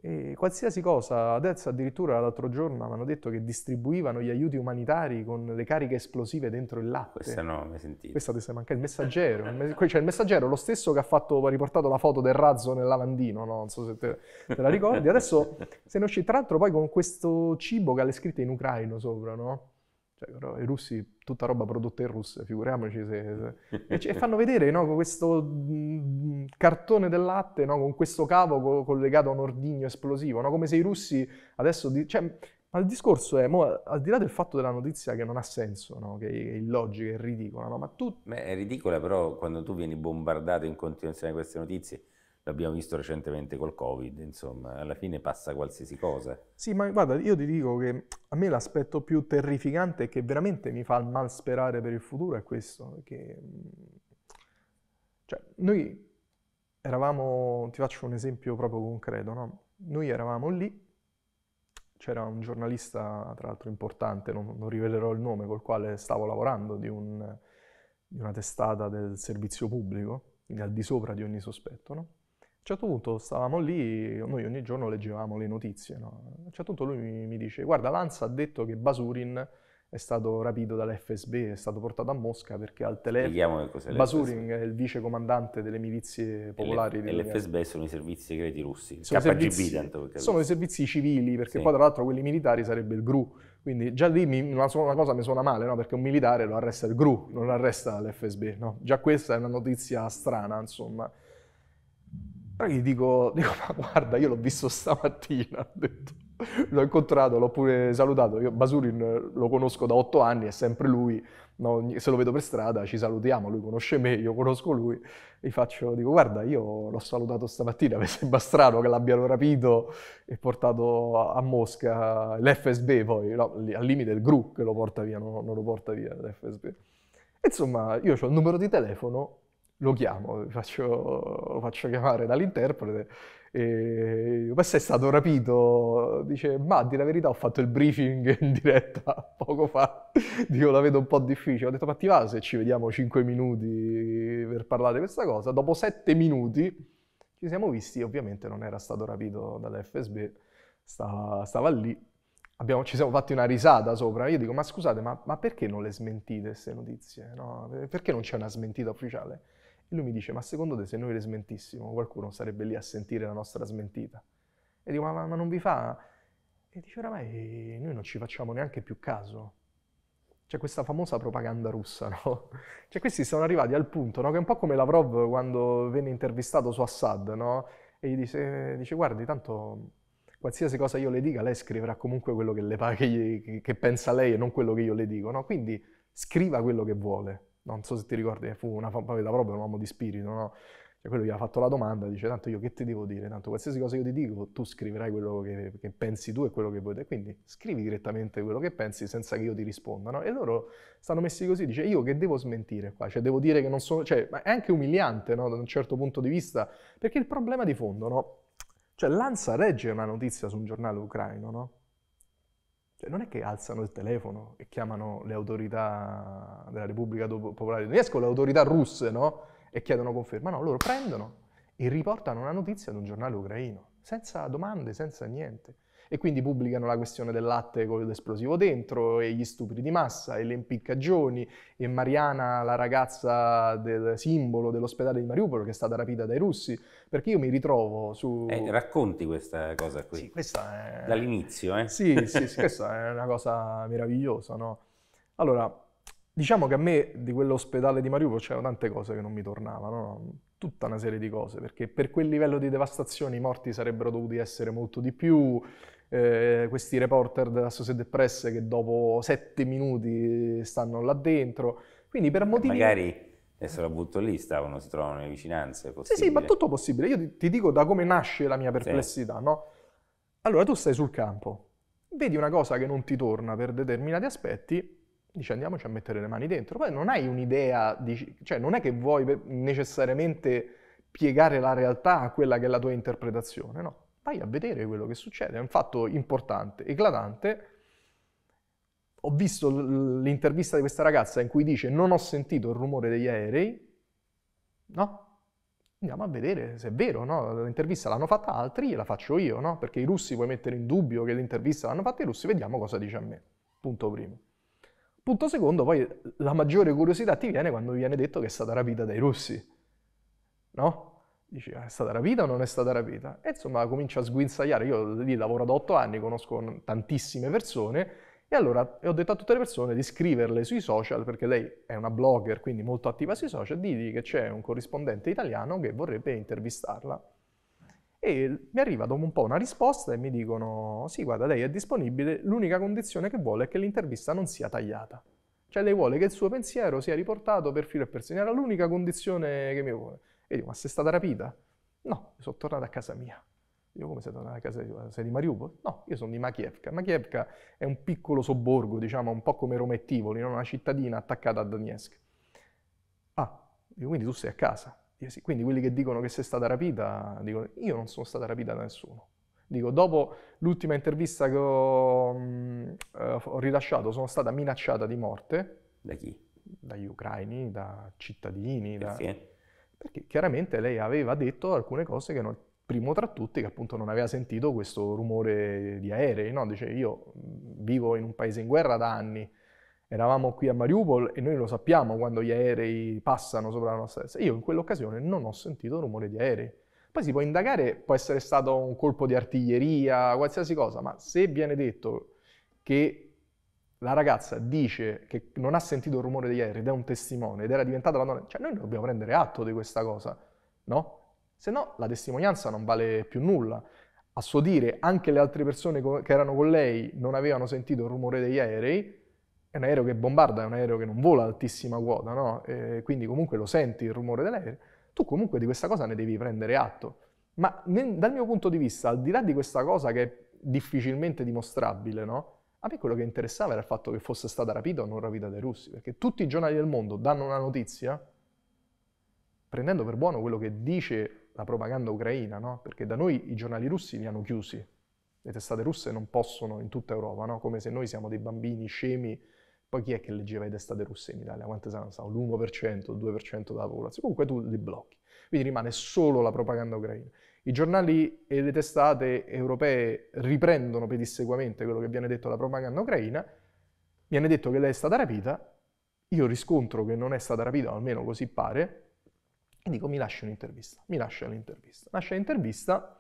e qualsiasi cosa, adesso addirittura l'altro giorno mi hanno detto che distribuivano gli aiuti umanitari con le cariche esplosive dentro il latte. Questa no, mi sentita. Questa ti sei mancata, il messaggero, cioè il messaggero lo stesso che ha, fatto, ha riportato la foto del razzo nel lavandino, no? non so se te, te la ricordi, adesso se ne uscì, tra l'altro poi con questo cibo che ha le scritte in ucraino sopra, no? Cioè, i russi, tutta roba prodotta in Russia, figuriamoci se... se... E, c- e, fanno vedere no, questo mh, cartone del latte, no, con questo cavo co- collegato a un ordigno esplosivo, no, come se i russi adesso... Di- cioè, ma il discorso è, mo, al di là del fatto della notizia che non ha senso, no, che, è, illogica, è ridicola, ma tu... Beh, è ridicola però quando tu vieni bombardato in continuazione da queste notizie l'abbiamo visto recentemente col Covid, insomma, alla fine passa qualsiasi cosa. Sì, ma guarda, io ti dico che a me l'aspetto più terrificante che veramente mi fa mal sperare per il futuro è questo, che cioè, noi eravamo, ti faccio un esempio proprio concreto, no? Noi eravamo lì, c'era un giornalista, tra l'altro importante, non, non rivelerò il nome, col quale stavo lavorando, di, un, di una testata del servizio pubblico, quindi al di sopra di ogni sospetto, no? a un certo punto stavamo lì, noi ogni giorno leggevamo le notizie, no? a un certo punto lui mi, dice guarda Lanza ha detto che Basurin è stato rapito dall'FSB, è stato portato a Mosca perché al telefono Basurin è il vice comandante delle milizie popolari. E l'FSB sono i servizi segreti russi, sono KGB servizi, tanto per Sono i servizi civili perché sì. poi tra l'altro quelli militari sarebbe il GRU, quindi già lì mi, una, una, cosa mi suona male no? perché un militare lo arresta il GRU, non arresta l'FSB, no? già questa è una notizia strana insomma. Allora gli dico, dico, ma guarda, io l'ho visto stamattina, ho detto, l'ho incontrato, l'ho pure salutato, io Basurin lo conosco da otto anni, è sempre lui, no, se lo vedo per strada ci salutiamo, lui conosce me, io conosco lui, gli faccio, dico guarda, io l'ho salutato stamattina, mi sembra strano che l'abbiano rapito e portato a Mosca, l'FSB poi, no, al limite il GRU che lo porta via, non, non lo porta via l'FSB. Insomma, io ho il numero di telefono lo chiamo, faccio, lo faccio chiamare dall'interprete e questo sei stato rapito, dice, ma di la verità ho fatto il briefing in diretta poco fa, dico la vedo un po' difficile, ho detto ma ti va se ci vediamo 5 minuti per parlare di questa cosa, dopo 7 minuti ci siamo visti, ovviamente non era stato rapito dall'FSB, stava, stava lì, abbiamo, ci siamo fatti una risata sopra, io dico ma scusate ma, ma perché non le smentite queste notizie, no? perché non c'è una smentita ufficiale? lui mi dice, ma secondo te se noi le smentissimo qualcuno sarebbe lì a sentire la nostra smentita? E dico, ma, ma, ma non vi fa? E dice, oramai noi non ci facciamo neanche più caso. C'è questa famosa propaganda russa, no? Cioè questi sono arrivati al punto, no? Che è un po' come Lavrov quando venne intervistato su Assad, no? E gli dice, dice guardi, tanto qualsiasi cosa io le dica, lei scriverà comunque quello che, le, che, che pensa lei e non quello che io le dico, no? Quindi scriva quello che vuole non so se ti ricordi, fu una favela proprio, un uomo di spirito, no? Cioè quello gli ha fatto la domanda, dice tanto io che ti devo dire, tanto qualsiasi cosa io ti dico, tu scriverai quello che, che pensi tu e quello che vuoi te, quindi scrivi direttamente quello che pensi senza che io ti risponda, no? E loro stanno messi così, dice io che devo smentire qua, cioè devo dire che non sono, cioè ma è anche umiliante, no? Da un certo punto di vista, perché il problema di fondo, no? Cioè l'ANSA regge una notizia su un giornale ucraino, no? Cioè, non è che alzano il telefono e chiamano le autorità della Repubblica Popolare di Donetsk le autorità russe, no? E chiedono conferma. No, loro prendono e riportano una notizia ad un giornale ucraino, senza domande, senza niente e quindi pubblicano la questione del latte con l'esplosivo dentro e gli stupri di massa e le impiccagioni e Mariana, la ragazza del simbolo dell'ospedale di Mariupol che è stata rapita dai russi, perché io mi ritrovo su... Eh, racconti questa cosa qui. Sì, questa è... Dall'inizio, eh? Sì, sì, sì, questa è una cosa meravigliosa, no? Allora, Diciamo che a me di quell'ospedale di Mariupol c'erano tante cose che non mi tornavano, tutta una serie di cose, perché per quel livello di devastazione i morti sarebbero dovuti essere molto di più, eh, questi reporter della dell'Associated Press che dopo sette minuti stanno là dentro. Quindi per eh, motivi... Magari adesso la butto lì, stavano, si trovano nelle vicinanze. Sì, sì, ma tutto possibile. Io ti, ti dico da come nasce la mia perplessità, sì. no? Allora tu stai sul campo, vedi una cosa che non ti torna per determinati aspetti, dici andiamoci a mettere le mani dentro. Poi non hai un'idea, di, cioè non è che vuoi necessariamente piegare la realtà a quella che è la tua interpretazione, no? vai a vedere quello che succede, è un fatto importante, eclatante. Ho visto l'intervista di questa ragazza in cui dice non ho sentito il rumore degli aerei, no? Andiamo a vedere se è vero, no? L'intervista l'hanno fatta altri, la faccio io, no? Perché i russi puoi mettere in dubbio che l'intervista l'hanno fatta i russi, vediamo cosa dice a me. Punto primo. Punto secondo, poi la maggiore curiosità ti viene quando viene detto che è stata rapita dai russi, no? dici ah, è stata rapita o non è stata rapita? E insomma comincia a sguinzagliare, io lì lavoro da otto anni, conosco tantissime persone e allora ho detto a tutte le persone di scriverle sui social, perché lei è una blogger, quindi molto attiva sui social, di che c'è un corrispondente italiano che vorrebbe intervistarla. E mi arriva dopo un po' una risposta e mi dicono, sì guarda lei è disponibile, l'unica condizione che vuole è che l'intervista non sia tagliata. Cioè lei vuole che il suo pensiero sia riportato per filo e per segno, era l'unica condizione che mi vuole. E dico, ma sei stata rapita? No, sono tornata a casa mia. Io come sei tornata a casa tua? Sei di Mariupol? No, io sono di Makievka. Makievka è un piccolo sobborgo, diciamo, un po' come Romettivoli, no? una cittadina attaccata a Donetsk. Ah, dico, quindi tu sei a casa? Dico, sì. Quindi quelli che dicono che sei stata rapita, dicono, io non sono stata rapita da nessuno. Dico, dopo l'ultima intervista che ho, mh, eh, ho rilasciato, sono stata minacciata di morte. Da chi? Dagli ucraini, da cittadini. Perché? Da eh perché chiaramente lei aveva detto alcune cose che non, primo tra tutti che appunto non aveva sentito questo rumore di aerei, no? dice io vivo in un paese in guerra da anni, eravamo qui a Mariupol e noi lo sappiamo quando gli aerei passano sopra la nostra testa, io in quell'occasione non ho sentito rumore di aerei. Poi si può indagare, può essere stato un colpo di artiglieria, qualsiasi cosa, ma se viene detto che la ragazza dice che non ha sentito il rumore degli aerei ed è un testimone ed era diventata la donna, cioè noi dobbiamo prendere atto di questa cosa, no? Se no la testimonianza non vale più nulla. A suo dire anche le altre persone che erano con lei non avevano sentito il rumore degli aerei, è un aereo che bombarda, è un aereo che non vola a altissima quota, no? E quindi comunque lo senti il rumore dell'aereo, tu comunque di questa cosa ne devi prendere atto. Ma nel, dal mio punto di vista, al di là di questa cosa che è difficilmente dimostrabile, no? A me quello che interessava era il fatto che fosse stata rapita o non rapita dai russi, perché tutti i giornali del mondo danno una notizia prendendo per buono quello che dice la propaganda ucraina, no? perché da noi i giornali russi li hanno chiusi, le testate russe non possono in tutta Europa, no? come se noi siamo dei bambini scemi, poi chi è che leggeva le testate russe in Italia? Quante saranno? L'1%, il 2% della popolazione, comunque tu li blocchi, quindi rimane solo la propaganda ucraina. I giornali e le testate europee riprendono pedisseguamente quello che viene detto dalla propaganda ucraina, viene detto che lei è stata rapita, io riscontro che non è stata rapita, o almeno così pare, e dico mi lascia un'intervista, mi lascia l'intervista. Lascia l'intervista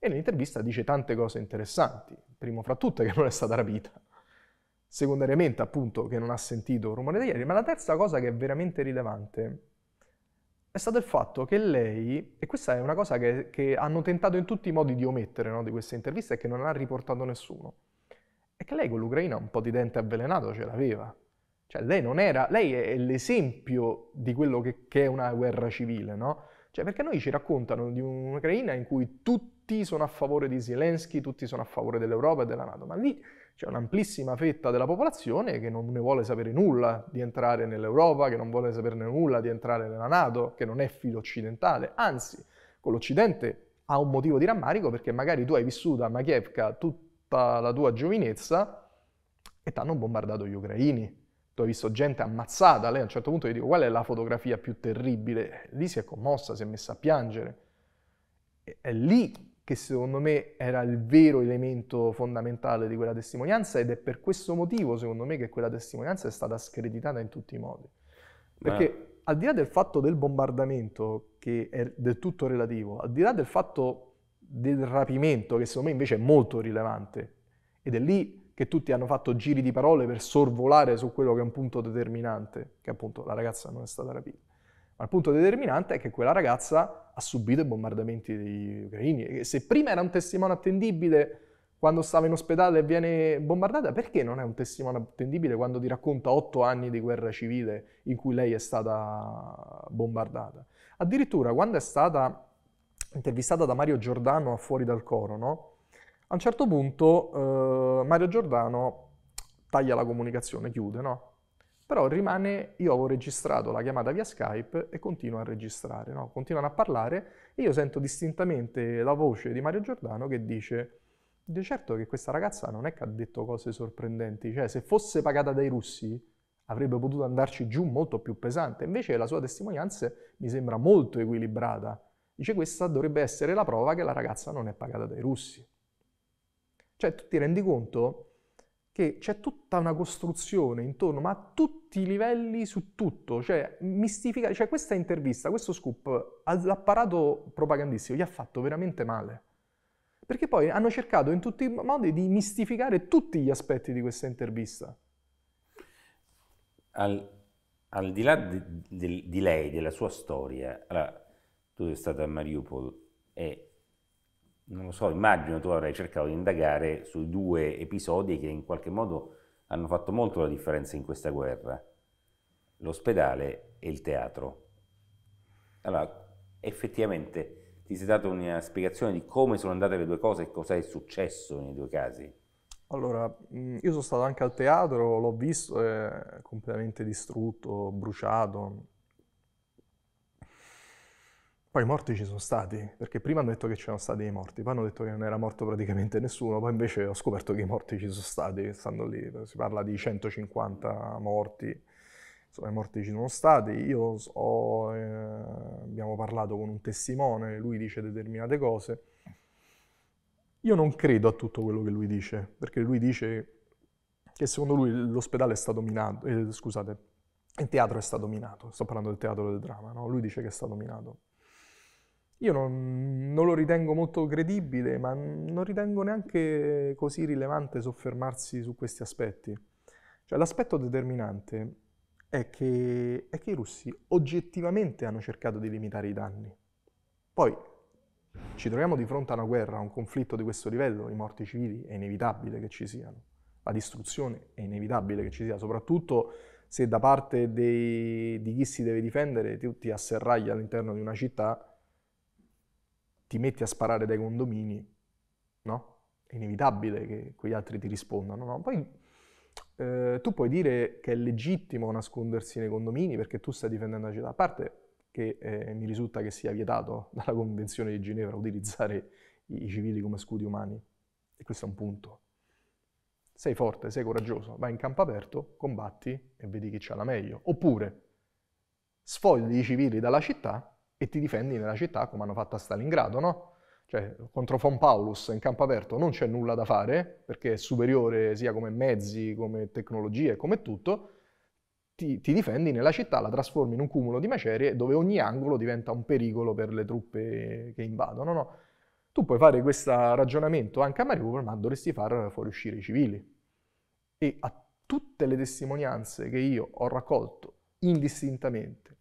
e l'intervista dice tante cose interessanti, primo fra tutte che non è stata rapita, secondariamente appunto che non ha sentito rumore da ieri, ma la terza cosa che è veramente rilevante è stato il fatto che lei, e questa è una cosa che, che hanno tentato in tutti i modi di omettere no, di questa intervista e che non ha riportato nessuno, è che lei con l'Ucraina un po' di dente avvelenato ce l'aveva. Cioè lei non era, lei è l'esempio di quello che, che è una guerra civile, no? Cioè perché noi ci raccontano di un'Ucraina in cui tutti sono a favore di Zelensky, tutti sono a favore dell'Europa e della Nato, ma lì c'è un'amplissima fetta della popolazione che non ne vuole sapere nulla di entrare nell'Europa, che non vuole saperne nulla di entrare nella Nato, che non è filo occidentale, anzi con l'Occidente ha un motivo di rammarico perché magari tu hai vissuto a Makievka tutta la tua giovinezza e ti hanno bombardato gli ucraini, tu hai visto gente ammazzata, lei a un certo punto gli dico qual è la fotografia più terribile, lì si è commossa, si è messa a piangere, è lì che secondo me era il vero elemento fondamentale di quella testimonianza ed è per questo motivo, secondo me, che quella testimonianza è stata screditata in tutti i modi. Perché Beh. al di là del fatto del bombardamento, che è del tutto relativo, al di là del fatto del rapimento, che secondo me invece è molto rilevante, ed è lì che tutti hanno fatto giri di parole per sorvolare su quello che è un punto determinante, che appunto la ragazza non è stata rapita. Ma il punto determinante è che quella ragazza ha subito i bombardamenti degli ucraini. E se prima era un testimone attendibile quando stava in ospedale e viene bombardata, perché non è un testimone attendibile quando ti racconta otto anni di guerra civile in cui lei è stata bombardata? Addirittura quando è stata intervistata da Mario Giordano a Fuori dal Coro, no? a un certo punto eh, Mario Giordano taglia la comunicazione, chiude, no? Però rimane, io avevo registrato la chiamata via Skype e continuo a registrare, no? continuano a parlare e io sento distintamente la voce di Mario Giordano che dice di certo che questa ragazza non è che ha detto cose sorprendenti, cioè se fosse pagata dai russi avrebbe potuto andarci giù molto più pesante, invece la sua testimonianza mi sembra molto equilibrata. Dice questa dovrebbe essere la prova che la ragazza non è pagata dai russi. Cioè tu ti rendi conto che c'è tutta una costruzione intorno, ma a tutti i livelli, su tutto, cioè mistifica, cioè questa intervista, questo scoop all'apparato propagandistico gli ha fatto veramente male. Perché poi hanno cercato in tutti i modi di mistificare tutti gli aspetti di questa intervista. Al, al di là di, di, di, lei, della sua storia, allora, tu sei stata a Mariupol e non lo so, immagino tu avrai cercato di indagare sui due episodi che in qualche modo hanno fatto molto la differenza in questa guerra, l'ospedale e il teatro. Allora, effettivamente ti sei dato una spiegazione di come sono andate le due cose e cosa è successo nei due casi? Allora, mm, io sono stato anche al teatro, l'ho visto, è completamente distrutto, bruciato, poi i morti ci sono stati, perché prima hanno detto che c'erano stati i morti, poi hanno detto che non era morto praticamente nessuno, poi invece ho scoperto che i morti ci sono stati, stando lì, si parla di 150 morti, insomma i morti ci sono stati, io ho, eh, abbiamo parlato con un testimone, lui dice determinate cose, io non credo a tutto quello che lui dice, perché lui dice che secondo lui l'ospedale è stato minato, eh, scusate, il teatro è stato minato, sto parlando del teatro del dramma, no? lui dice che è stato minato. Io non, non, lo ritengo molto credibile, ma non ritengo neanche così rilevante soffermarsi su questi aspetti. Cioè, l'aspetto determinante è che, è che i russi oggettivamente hanno cercato di limitare i danni. Poi ci troviamo di fronte a una guerra, a un conflitto di questo livello, i morti civili è inevitabile che ci siano, la distruzione è inevitabile che ci sia, soprattutto se da parte dei, di chi si deve difendere tu ti asserragli all'interno di una città ti metti a sparare dai condomini, no? È inevitabile che quegli altri ti rispondano, no? Poi eh, tu puoi dire che è legittimo nascondersi nei condomini perché tu stai difendendo la città, a parte che eh, mi risulta che sia vietato dalla Convenzione di Ginevra utilizzare i, i civili come scudi umani, e questo è un punto. Sei forte, sei coraggioso, vai in campo aperto, combatti e vedi chi c'ha la meglio. Oppure sfogli i civili dalla città e ti difendi nella città come hanno fatto a Stalingrado, no? Cioè, contro Von Paulus in campo aperto non c'è nulla da fare, perché è superiore sia come mezzi, come tecnologie, come tutto, ti, ti, difendi nella città, la trasformi in un cumulo di macerie dove ogni angolo diventa un pericolo per le truppe che invadono. No? Tu puoi fare questo ragionamento anche a Mariupol, ma dovresti far fuoriuscire i civili. E a tutte le testimonianze che io ho raccolto indistintamente,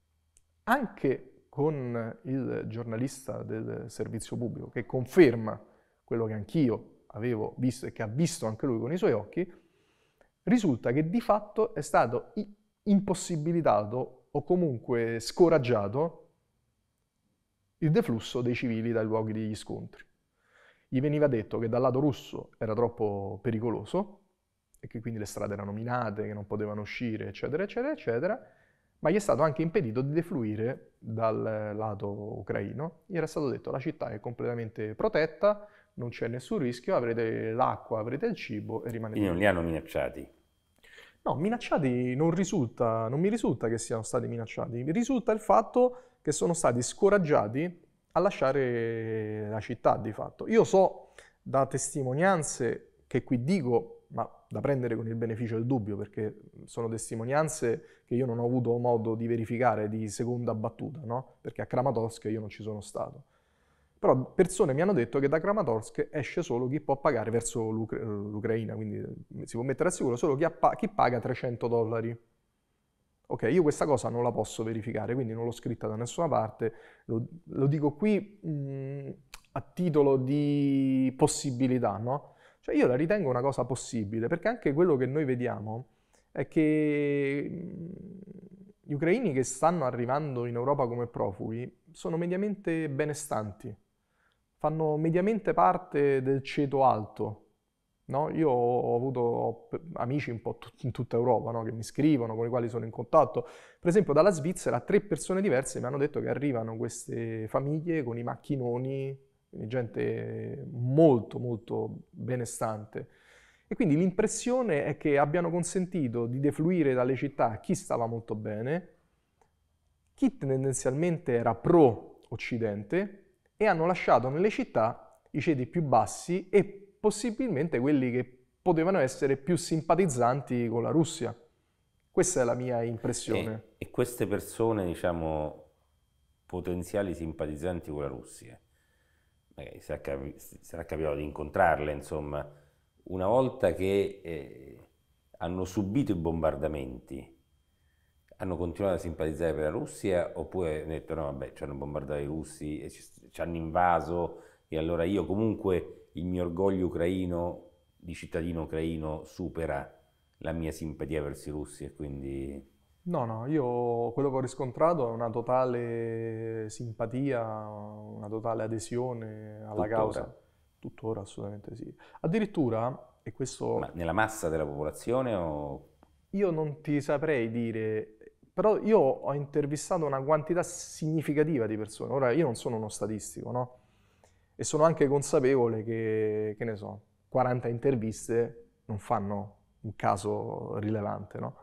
anche con il giornalista del servizio pubblico che conferma quello che anch'io avevo visto e che ha visto anche lui con i suoi occhi, risulta che di fatto è stato impossibilitato o comunque scoraggiato il deflusso dei civili dai luoghi degli scontri. Gli veniva detto che dal lato russo era troppo pericoloso e che quindi le strade erano minate, che non potevano uscire, eccetera, eccetera, eccetera, ma gli è stato anche impedito di defluire dal lato ucraino. Gli era stato detto la città è completamente protetta, non c'è nessun rischio, avrete l'acqua, avrete il cibo e rimanete. Quindi non li hanno minacciati? No, minacciati non, risulta, non mi risulta che siano stati minacciati, mi risulta il fatto che sono stati scoraggiati a lasciare la città di fatto. Io so da testimonianze che qui dico ma da prendere con il beneficio del dubbio, perché sono testimonianze che io non ho avuto modo di verificare di seconda battuta, no? perché a Kramatorsk io non ci sono stato. Però persone mi hanno detto che da Kramatorsk esce solo chi può pagare verso l'Ucraina, quindi eh, si può mettere al sicuro solo chi, appa- chi paga 300 dollari. Ok, io questa cosa non la posso verificare, quindi non l'ho scritta da nessuna parte, lo, lo dico qui mh, mm, a titolo di possibilità, no? Cioè io la ritengo una cosa possibile, perché anche quello che noi vediamo è che mm, gli ucraini che stanno arrivando in Europa come profughi sono mediamente benestanti, fanno mediamente parte del ceto alto. No? Io ho avuto amici un po' in tutta Europa no? che mi scrivono, con i quali sono in contatto. Per esempio dalla Svizzera tre persone diverse mi hanno detto che arrivano queste famiglie con i macchinoni quindi gente molto molto benestante. E quindi l'impressione è che abbiano consentito di defluire dalle città chi stava molto bene, chi tendenzialmente era pro-Occidente, e hanno lasciato nelle città i ceti più bassi e possibilmente quelli che potevano essere più simpatizzanti con la Russia. Questa è la mia impressione. E, e queste persone, diciamo, potenziali simpatizzanti con la Russia, magari sarà, capitato di incontrarle, insomma, una volta che eh, hanno subito i bombardamenti, hanno continuato a simpatizzare per la Russia oppure hanno detto no vabbè ci hanno bombardato i russi e ci, ci hanno invaso e allora io comunque il mio orgoglio ucraino di cittadino ucraino supera la mia simpatia verso i russi e quindi No, no, io quello che ho riscontrato è una totale simpatia, una totale adesione alla tuttora. causa. Tuttora assolutamente sì. Addirittura, e questo... Ma nella massa della popolazione o... Io non ti saprei dire, però io ho intervistato una quantità significativa di persone. Ora, io non sono uno statistico, no? E sono anche consapevole che, che ne so, 40 interviste non fanno un caso rilevante, no?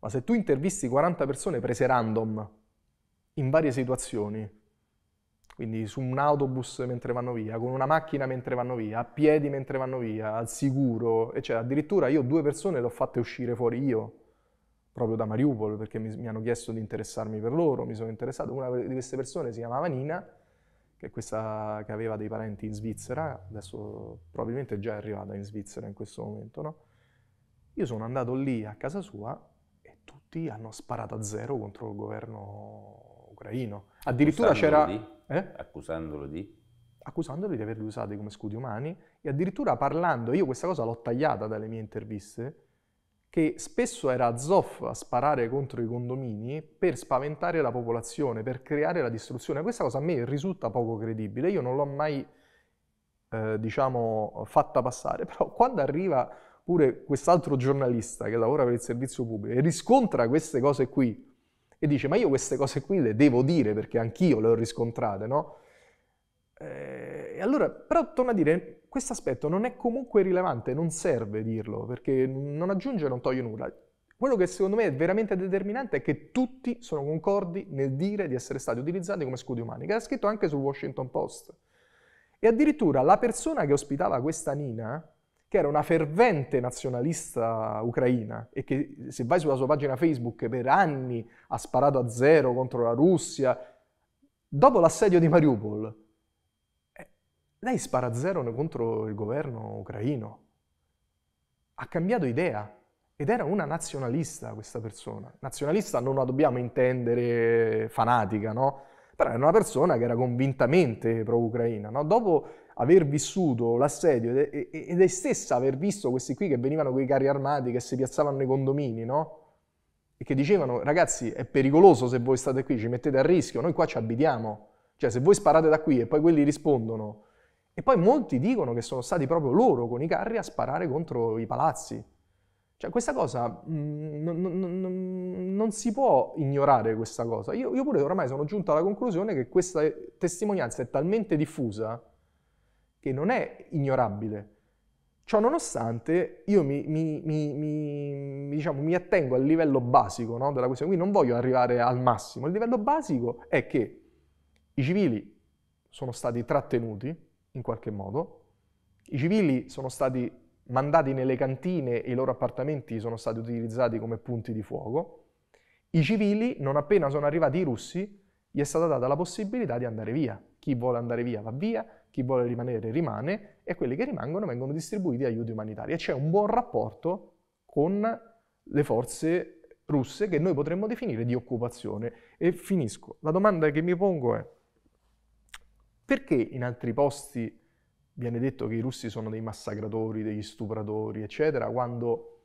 Ma se tu intervisti 40 persone prese random in varie situazioni, quindi su un autobus mentre vanno via, con una macchina mentre vanno via, a piedi mentre vanno via, al sicuro, eccetera. Cioè addirittura io due persone le ho fatte uscire fuori io, proprio da Mariupol, perché mi, mi hanno chiesto di interessarmi per loro, mi sono interessato. Una di queste persone si chiamava Nina, che, questa, che aveva dei parenti in Svizzera, adesso probabilmente è già arrivata in Svizzera in questo momento, no? Io sono andato lì a casa sua tutti hanno sparato a zero contro il governo ucraino. Addirittura c'era... Di, eh? Accusandolo di? Accusandoli di averli usati come scudi umani e addirittura parlando, io questa cosa l'ho tagliata dalle mie interviste, che spesso era Zoff a sparare contro i condomini per spaventare la popolazione, per creare la distruzione. Questa cosa a me risulta poco credibile, io non l'ho mai, eh, diciamo, fatta passare, però quando arriva pure quest'altro giornalista che lavora per il servizio pubblico e riscontra queste cose qui e dice ma io queste cose qui le devo dire perché anch'io le ho riscontrate, no? Eh, e allora, però torna a dire, questo aspetto non è comunque rilevante, non serve dirlo, perché non aggiunge, non toglie nulla. Quello che secondo me è veramente determinante è che tutti sono concordi nel dire di essere stati utilizzati come scudi umani, che era scritto anche sul Washington Post. E addirittura la persona che ospitava questa Nina, che era una fervente nazionalista ucraina e che se vai sulla sua pagina Facebook per anni ha sparato a zero contro la Russia, dopo l'assedio di Mariupol, eh, lei spara a zero contro il governo ucraino. Ha cambiato idea ed era una nazionalista questa persona. Nazionalista non la dobbiamo intendere fanatica, no? Però era una persona che era convintamente pro-ucraina. No? Dopo aver vissuto l'assedio ed, è stessa aver visto questi qui che venivano con i carri armati, che si piazzavano nei condomini, no? E che dicevano, ragazzi, è pericoloso se voi state qui, ci mettete a rischio, noi qua ci abitiamo. Cioè, se voi sparate da qui e poi quelli rispondono. E poi molti dicono che sono stati proprio loro con i carri a sparare contro i palazzi. Cioè, questa cosa mh, mm, non, non, non, si può ignorare questa cosa. Io, io pure ormai sono giunto alla conclusione che questa testimonianza è talmente diffusa che non è ignorabile. Ciò nonostante io mi, mi, mi, diciamo, mi attengo al livello basico no, della questione, quindi non voglio arrivare al massimo. Il livello basico è che i civili sono stati trattenuti in qualche modo, i civili sono stati mandati nelle cantine e i loro appartamenti sono stati utilizzati come punti di fuoco. I civili, non appena sono arrivati i russi, gli è stata data la possibilità di andare via. Chi vuole andare via va via, chi vuole rimanere rimane e quelli che rimangono vengono distribuiti aiuti umanitari. E c'è un buon rapporto con le forze russe che noi potremmo definire di occupazione. E finisco. La domanda che mi pongo è perché in altri posti viene detto che i russi sono dei massacratori, degli stupratori, eccetera, quando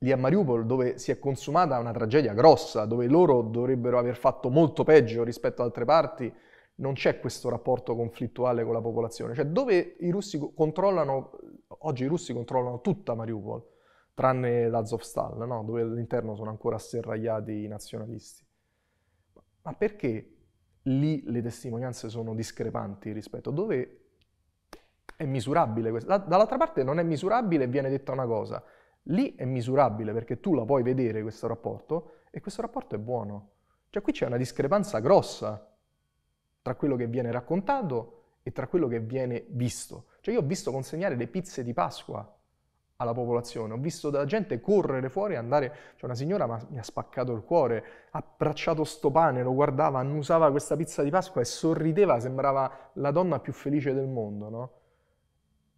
lì a Mariupol dove si è consumata una tragedia grossa, dove loro dovrebbero aver fatto molto peggio rispetto ad altre parti, non c'è questo rapporto conflittuale con la popolazione, cioè dove i russi controllano, oggi i russi controllano tutta Mariupol, tranne l'Azovstal, no? dove all'interno sono ancora asserragliati i nazionalisti. Ma perché lì le testimonianze sono discrepanti rispetto a dove è misurabile questo? Dall'altra parte non è misurabile e viene detta una cosa, lì è misurabile perché tu la puoi vedere questo rapporto e questo rapporto è buono. Cioè qui c'è una discrepanza grossa tra quello che viene raccontato e tra quello che viene visto. Cioè io ho visto consegnare le pizze di Pasqua alla popolazione, ho visto della gente correre fuori e andare, cioè una signora mi ha spaccato il cuore, ha abbracciato sto pane, lo guardava, annusava questa pizza di Pasqua e sorrideva, sembrava la donna più felice del mondo, no?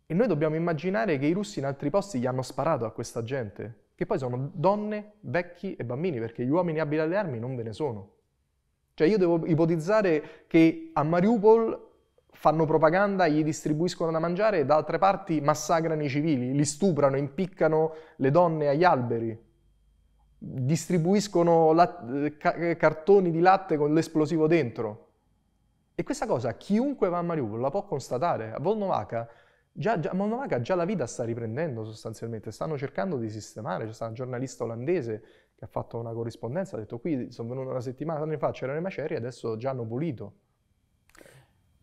E noi dobbiamo immaginare che i russi in altri posti gli hanno sparato a questa gente, che poi sono donne, vecchi e bambini, perché gli uomini abili alle armi non ve ne sono. Cioè io devo ipotizzare che a Mariupol fanno propaganda, gli distribuiscono da mangiare e da altre parti massacrano i civili, li stuprano, impiccano le donne agli alberi, distribuiscono lat- cartoni di latte con l'esplosivo dentro. E questa cosa chiunque va a Mariupol la può constatare. A Volnovaka già, già, Volnovaka già la vita sta riprendendo sostanzialmente, stanno cercando di sistemare, c'è stato un giornalista olandese che ha fatto una corrispondenza, ha detto qui sono venuto una settimana fa, c'erano le macerie, adesso già hanno pulito.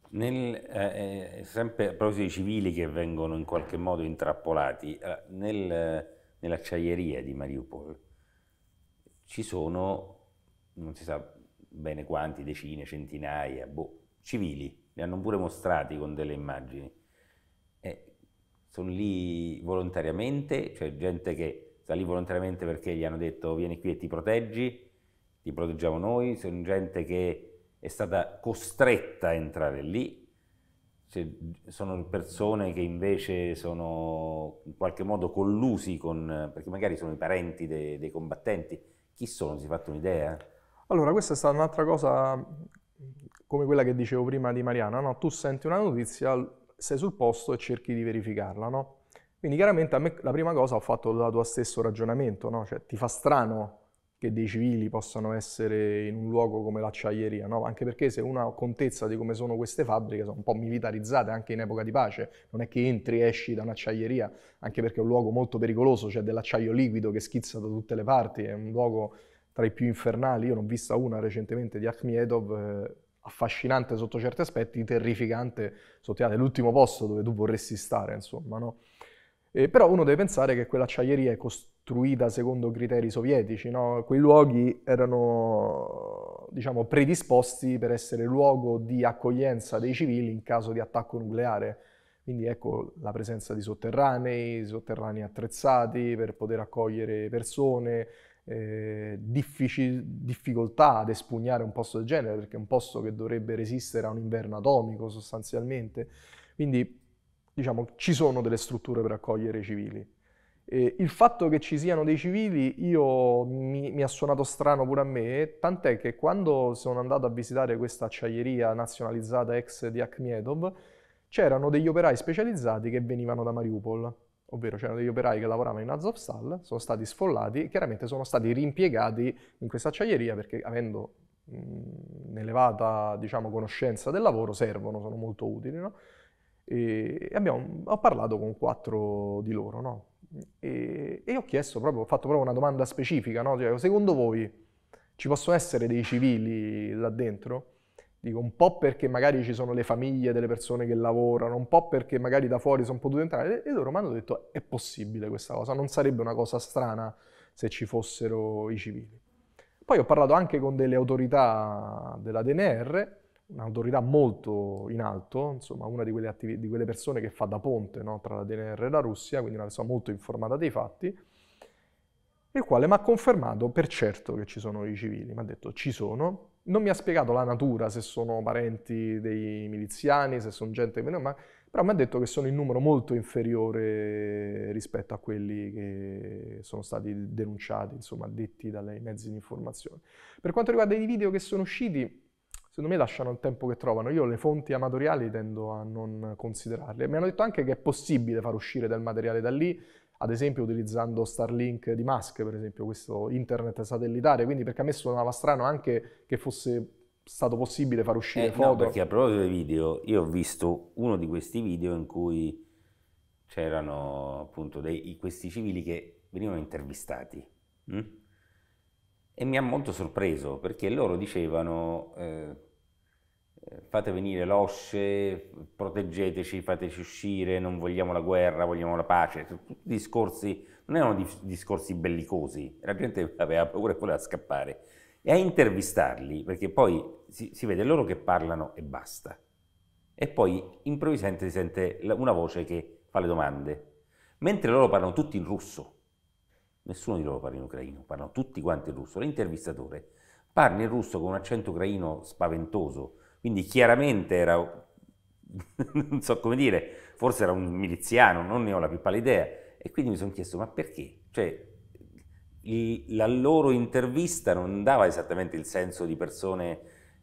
Nel, eh, eh sempre a proposito dei civili che vengono in qualche modo intrappolati, eh, nel, nell'acciaieria di Mariupol ci sono, non si sa bene quanti, decine, centinaia, boh, civili, li hanno pure mostrati con delle immagini. Eh, sono lì volontariamente, cioè gente che sta lì volontariamente perché gli hanno detto vieni qui e ti proteggi, ti proteggiamo noi, sono gente che è stata costretta a entrare lì, cioè, sono persone che invece sono in qualche modo collusi con, perché magari sono i parenti dei, dei combattenti, chi sono, si è fatto un'idea? Allora questa è stata un'altra cosa come quella che dicevo prima di Mariana, no? tu senti una notizia, sei sul posto e cerchi di verificarla, no? Quindi chiaramente a me la prima cosa ho fatto il tuo stesso ragionamento, no? cioè, ti fa strano che dei civili possano essere in un luogo come l'acciaieria, no? anche perché se uno ha contezza di come sono queste fabbriche sono un po' militarizzate anche in epoca di pace, non è che entri e esci da un'acciaieria, anche perché è un luogo molto pericoloso, c'è cioè dell'acciaio liquido che schizza da tutte le parti, è un luogo tra i più infernali, io ne ho vista una recentemente di Akhmedov, eh, affascinante sotto certi aspetti, terrificante sotto l'ultimo posto dove tu vorresti stare, insomma, no? Eh, però uno deve pensare che quell'acciaieria è costruita secondo criteri sovietici, no? quei luoghi erano diciamo, predisposti per essere luogo di accoglienza dei civili in caso di attacco nucleare. Quindi ecco la presenza di sotterranei, sotterranei attrezzati per poter accogliere persone, eh, difficoltà ad espugnare un posto del genere, perché è un posto che dovrebbe resistere a un inverno atomico sostanzialmente. Quindi diciamo, ci sono delle strutture per accogliere i civili. Eh, il fatto che ci siano dei civili io, mi, mi, ha suonato strano pure a me, tant'è che quando sono andato a visitare questa acciaieria nazionalizzata ex di Akhmedov, c'erano degli operai specializzati che venivano da Mariupol, ovvero c'erano degli operai che lavoravano in Azovstal, sono stati sfollati e chiaramente sono stati rimpiegati in questa acciaieria perché avendo un'elevata diciamo, conoscenza del lavoro servono, sono molto utili. No? E abbiamo, ho parlato con quattro di loro, no? E, e ho chiesto proprio, ho fatto proprio una domanda specifica, no? Cioè, secondo voi ci possono essere dei civili là dentro? Dico, un po' perché magari ci sono le famiglie delle persone che lavorano, un po' perché magari da fuori sono potuti entrare. E loro mi hanno detto, è possibile questa cosa, non sarebbe una cosa strana se ci fossero i civili. Poi ho parlato anche con delle autorità della DNR un'autorità molto in alto, insomma una di quelle, attiv- di quelle persone che fa da ponte no? tra la DNR e la Russia, quindi una persona molto informata dei fatti, il quale mi ha confermato per certo che ci sono i civili, mi ha detto ci sono, non mi ha spiegato la natura, se sono parenti dei miliziani, se sono gente che... Ma, però mi ha detto che sono in numero molto inferiore rispetto a quelli che sono stati denunciati, insomma, detti dai mezzi di informazione. Per quanto riguarda i video che sono usciti, secondo me lasciano il tempo che trovano. Io le fonti amatoriali tendo a non considerarle. Mi hanno detto anche che è possibile far uscire del materiale da lì, ad esempio utilizzando Starlink di Musk, per esempio questo internet satellitare, quindi perché a me suonava strano anche che fosse stato possibile far uscire eh, foto. No, perché a proposito dei video, io ho visto uno di questi video in cui c'erano appunto dei, questi civili che venivano intervistati. Mm? e mi ha molto sorpreso perché loro dicevano eh, eh, fate venire l'osce, proteggeteci, fateci uscire, non vogliamo la guerra, vogliamo la pace, tutti discorsi, non erano discorsi bellicosi, la gente aveva paura e voleva scappare. E a intervistarli, perché poi si, si vede loro che parlano e basta, e poi improvvisamente si sente una voce che fa le domande, mentre loro parlano tutti in russo Nessuno di loro parla in ucraino, parlano tutti quanti in russo. L'intervistatore parla in russo con un accento ucraino spaventoso, quindi chiaramente era, non so come dire, forse era un miliziano, non ne ho la più pallida idea. E quindi mi sono chiesto, ma perché? Cioè, il, la loro intervista non dava esattamente il senso di persone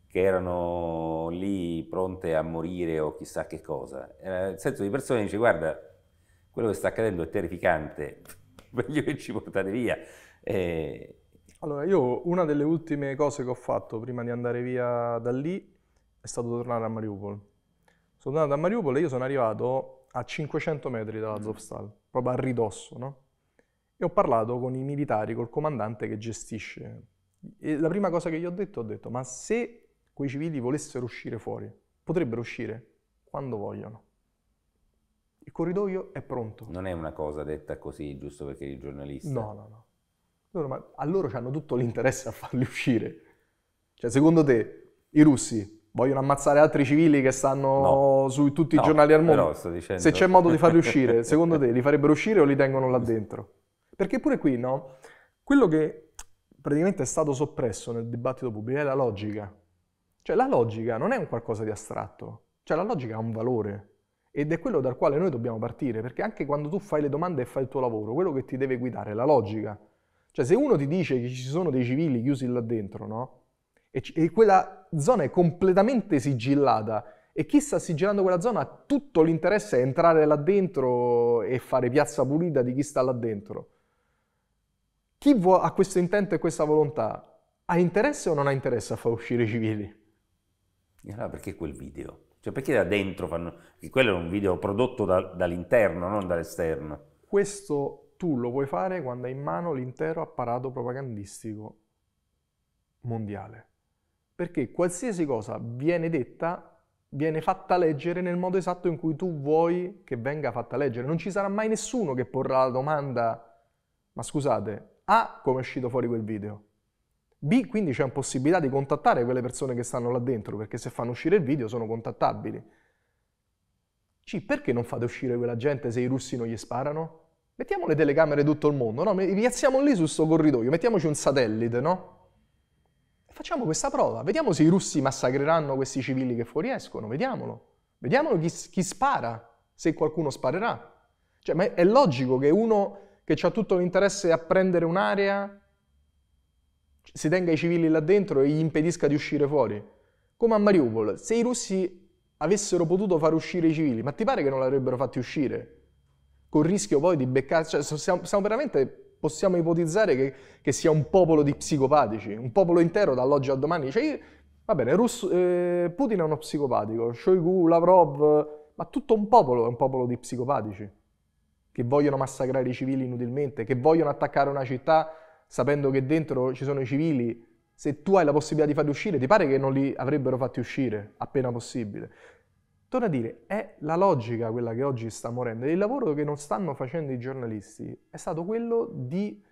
che erano lì pronte a morire o chissà che cosa. Era il senso di persone che dice, guarda, quello che sta accadendo è terrificante, meglio che ci portate via. Eh... Allora, io una delle ultime cose che ho fatto prima di andare via da lì è stato tornare a Mariupol. Sono andato a Mariupol e io sono arrivato a 500 metri dalla mm. Zopstal, proprio a ridosso, no? E ho parlato con i militari, col comandante che gestisce. E la prima cosa che gli ho detto, ho detto, ma se quei civili volessero uscire fuori, potrebbero uscire quando vogliono. Il corridoio è pronto. Non è una cosa detta così, giusto perché i giornalisti... No, no, no. Loro, ma, a loro hanno tutto l'interesse a farli uscire. Cioè, secondo te, i russi vogliono ammazzare altri civili che stanno no. su tutti no, i giornali al mondo? Dicendo... Se c'è modo di farli uscire, secondo te, li farebbero uscire o li tengono là dentro? Perché pure qui, no? Quello che praticamente è stato soppresso nel dibattito pubblico è la logica. Cioè, la logica non è un qualcosa di astratto. Cioè, la logica ha un valore ed è quello dal quale noi dobbiamo partire, perché anche quando tu fai le domande e fai il tuo lavoro, quello che ti deve guidare è la logica. Cioè se uno ti dice che ci sono dei civili chiusi là dentro, no? E, e quella zona è completamente sigillata e chi sta sigillando quella zona ha tutto l'interesse a entrare là dentro e fare piazza pulita di chi sta là dentro. Chi vuo, ha questo intento e questa volontà ha interesse o non ha interesse a far uscire i civili? E allora perché quel video? Cioè perché da dentro fanno... Perché quello è un video prodotto da, dall'interno, non dall'esterno. Questo tu lo puoi fare quando hai in mano l'intero apparato propagandistico mondiale. Perché qualsiasi cosa viene detta, viene fatta leggere nel modo esatto in cui tu vuoi che venga fatta leggere. Non ci sarà mai nessuno che porrà la domanda, ma scusate, A, ah, come è uscito fuori quel video? B, quindi c'è una possibilità di contattare quelle persone che stanno là dentro, perché se fanno uscire il video sono contattabili. C, perché non fate uscire quella gente se i russi non gli sparano? Mettiamo le telecamere tutto il mondo, no? Piazziamo lì su sto corridoio, mettiamoci un satellite, no? E facciamo questa prova, vediamo se i russi massacreranno questi civili che fuoriescono, vediamolo. Vediamolo chi, chi spara, se qualcuno sparerà. Cioè, ma è logico che uno che ha tutto l'interesse a prendere un'area si tenga i civili là dentro e gli impedisca di uscire fuori. Come a Mariupol, se i russi avessero potuto far uscire i civili, ma ti pare che non l'avrebbero fatti uscire? Col rischio poi di beccare... Cioè, siamo, siamo veramente possiamo ipotizzare che, che, sia un popolo di psicopatici, un popolo intero dall'oggi al domani. Cioè, va bene, Russo, eh, Putin è uno psicopatico, Shoigu, Lavrov, ma tutto un popolo è un popolo di psicopatici che vogliono massacrare i civili inutilmente, che vogliono attaccare una città sapendo che dentro ci sono i civili, se tu hai la possibilità di farli uscire, ti pare che non li avrebbero fatti uscire appena possibile. Torno a dire, è la logica quella che oggi sta morendo. Il lavoro che non stanno facendo i giornalisti è stato quello di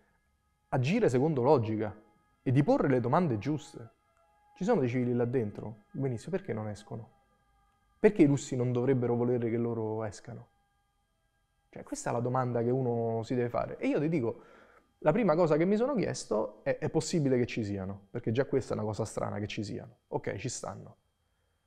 agire secondo logica e di porre le domande giuste. Ci sono dei civili là dentro? Benissimo, perché non escono? Perché i russi non dovrebbero volere che loro escano? Cioè, questa è la domanda che uno si deve fare. E io ti dico, la prima cosa che mi sono chiesto è, è possibile che ci siano? Perché già questa è una cosa strana che ci siano. Ok, ci stanno.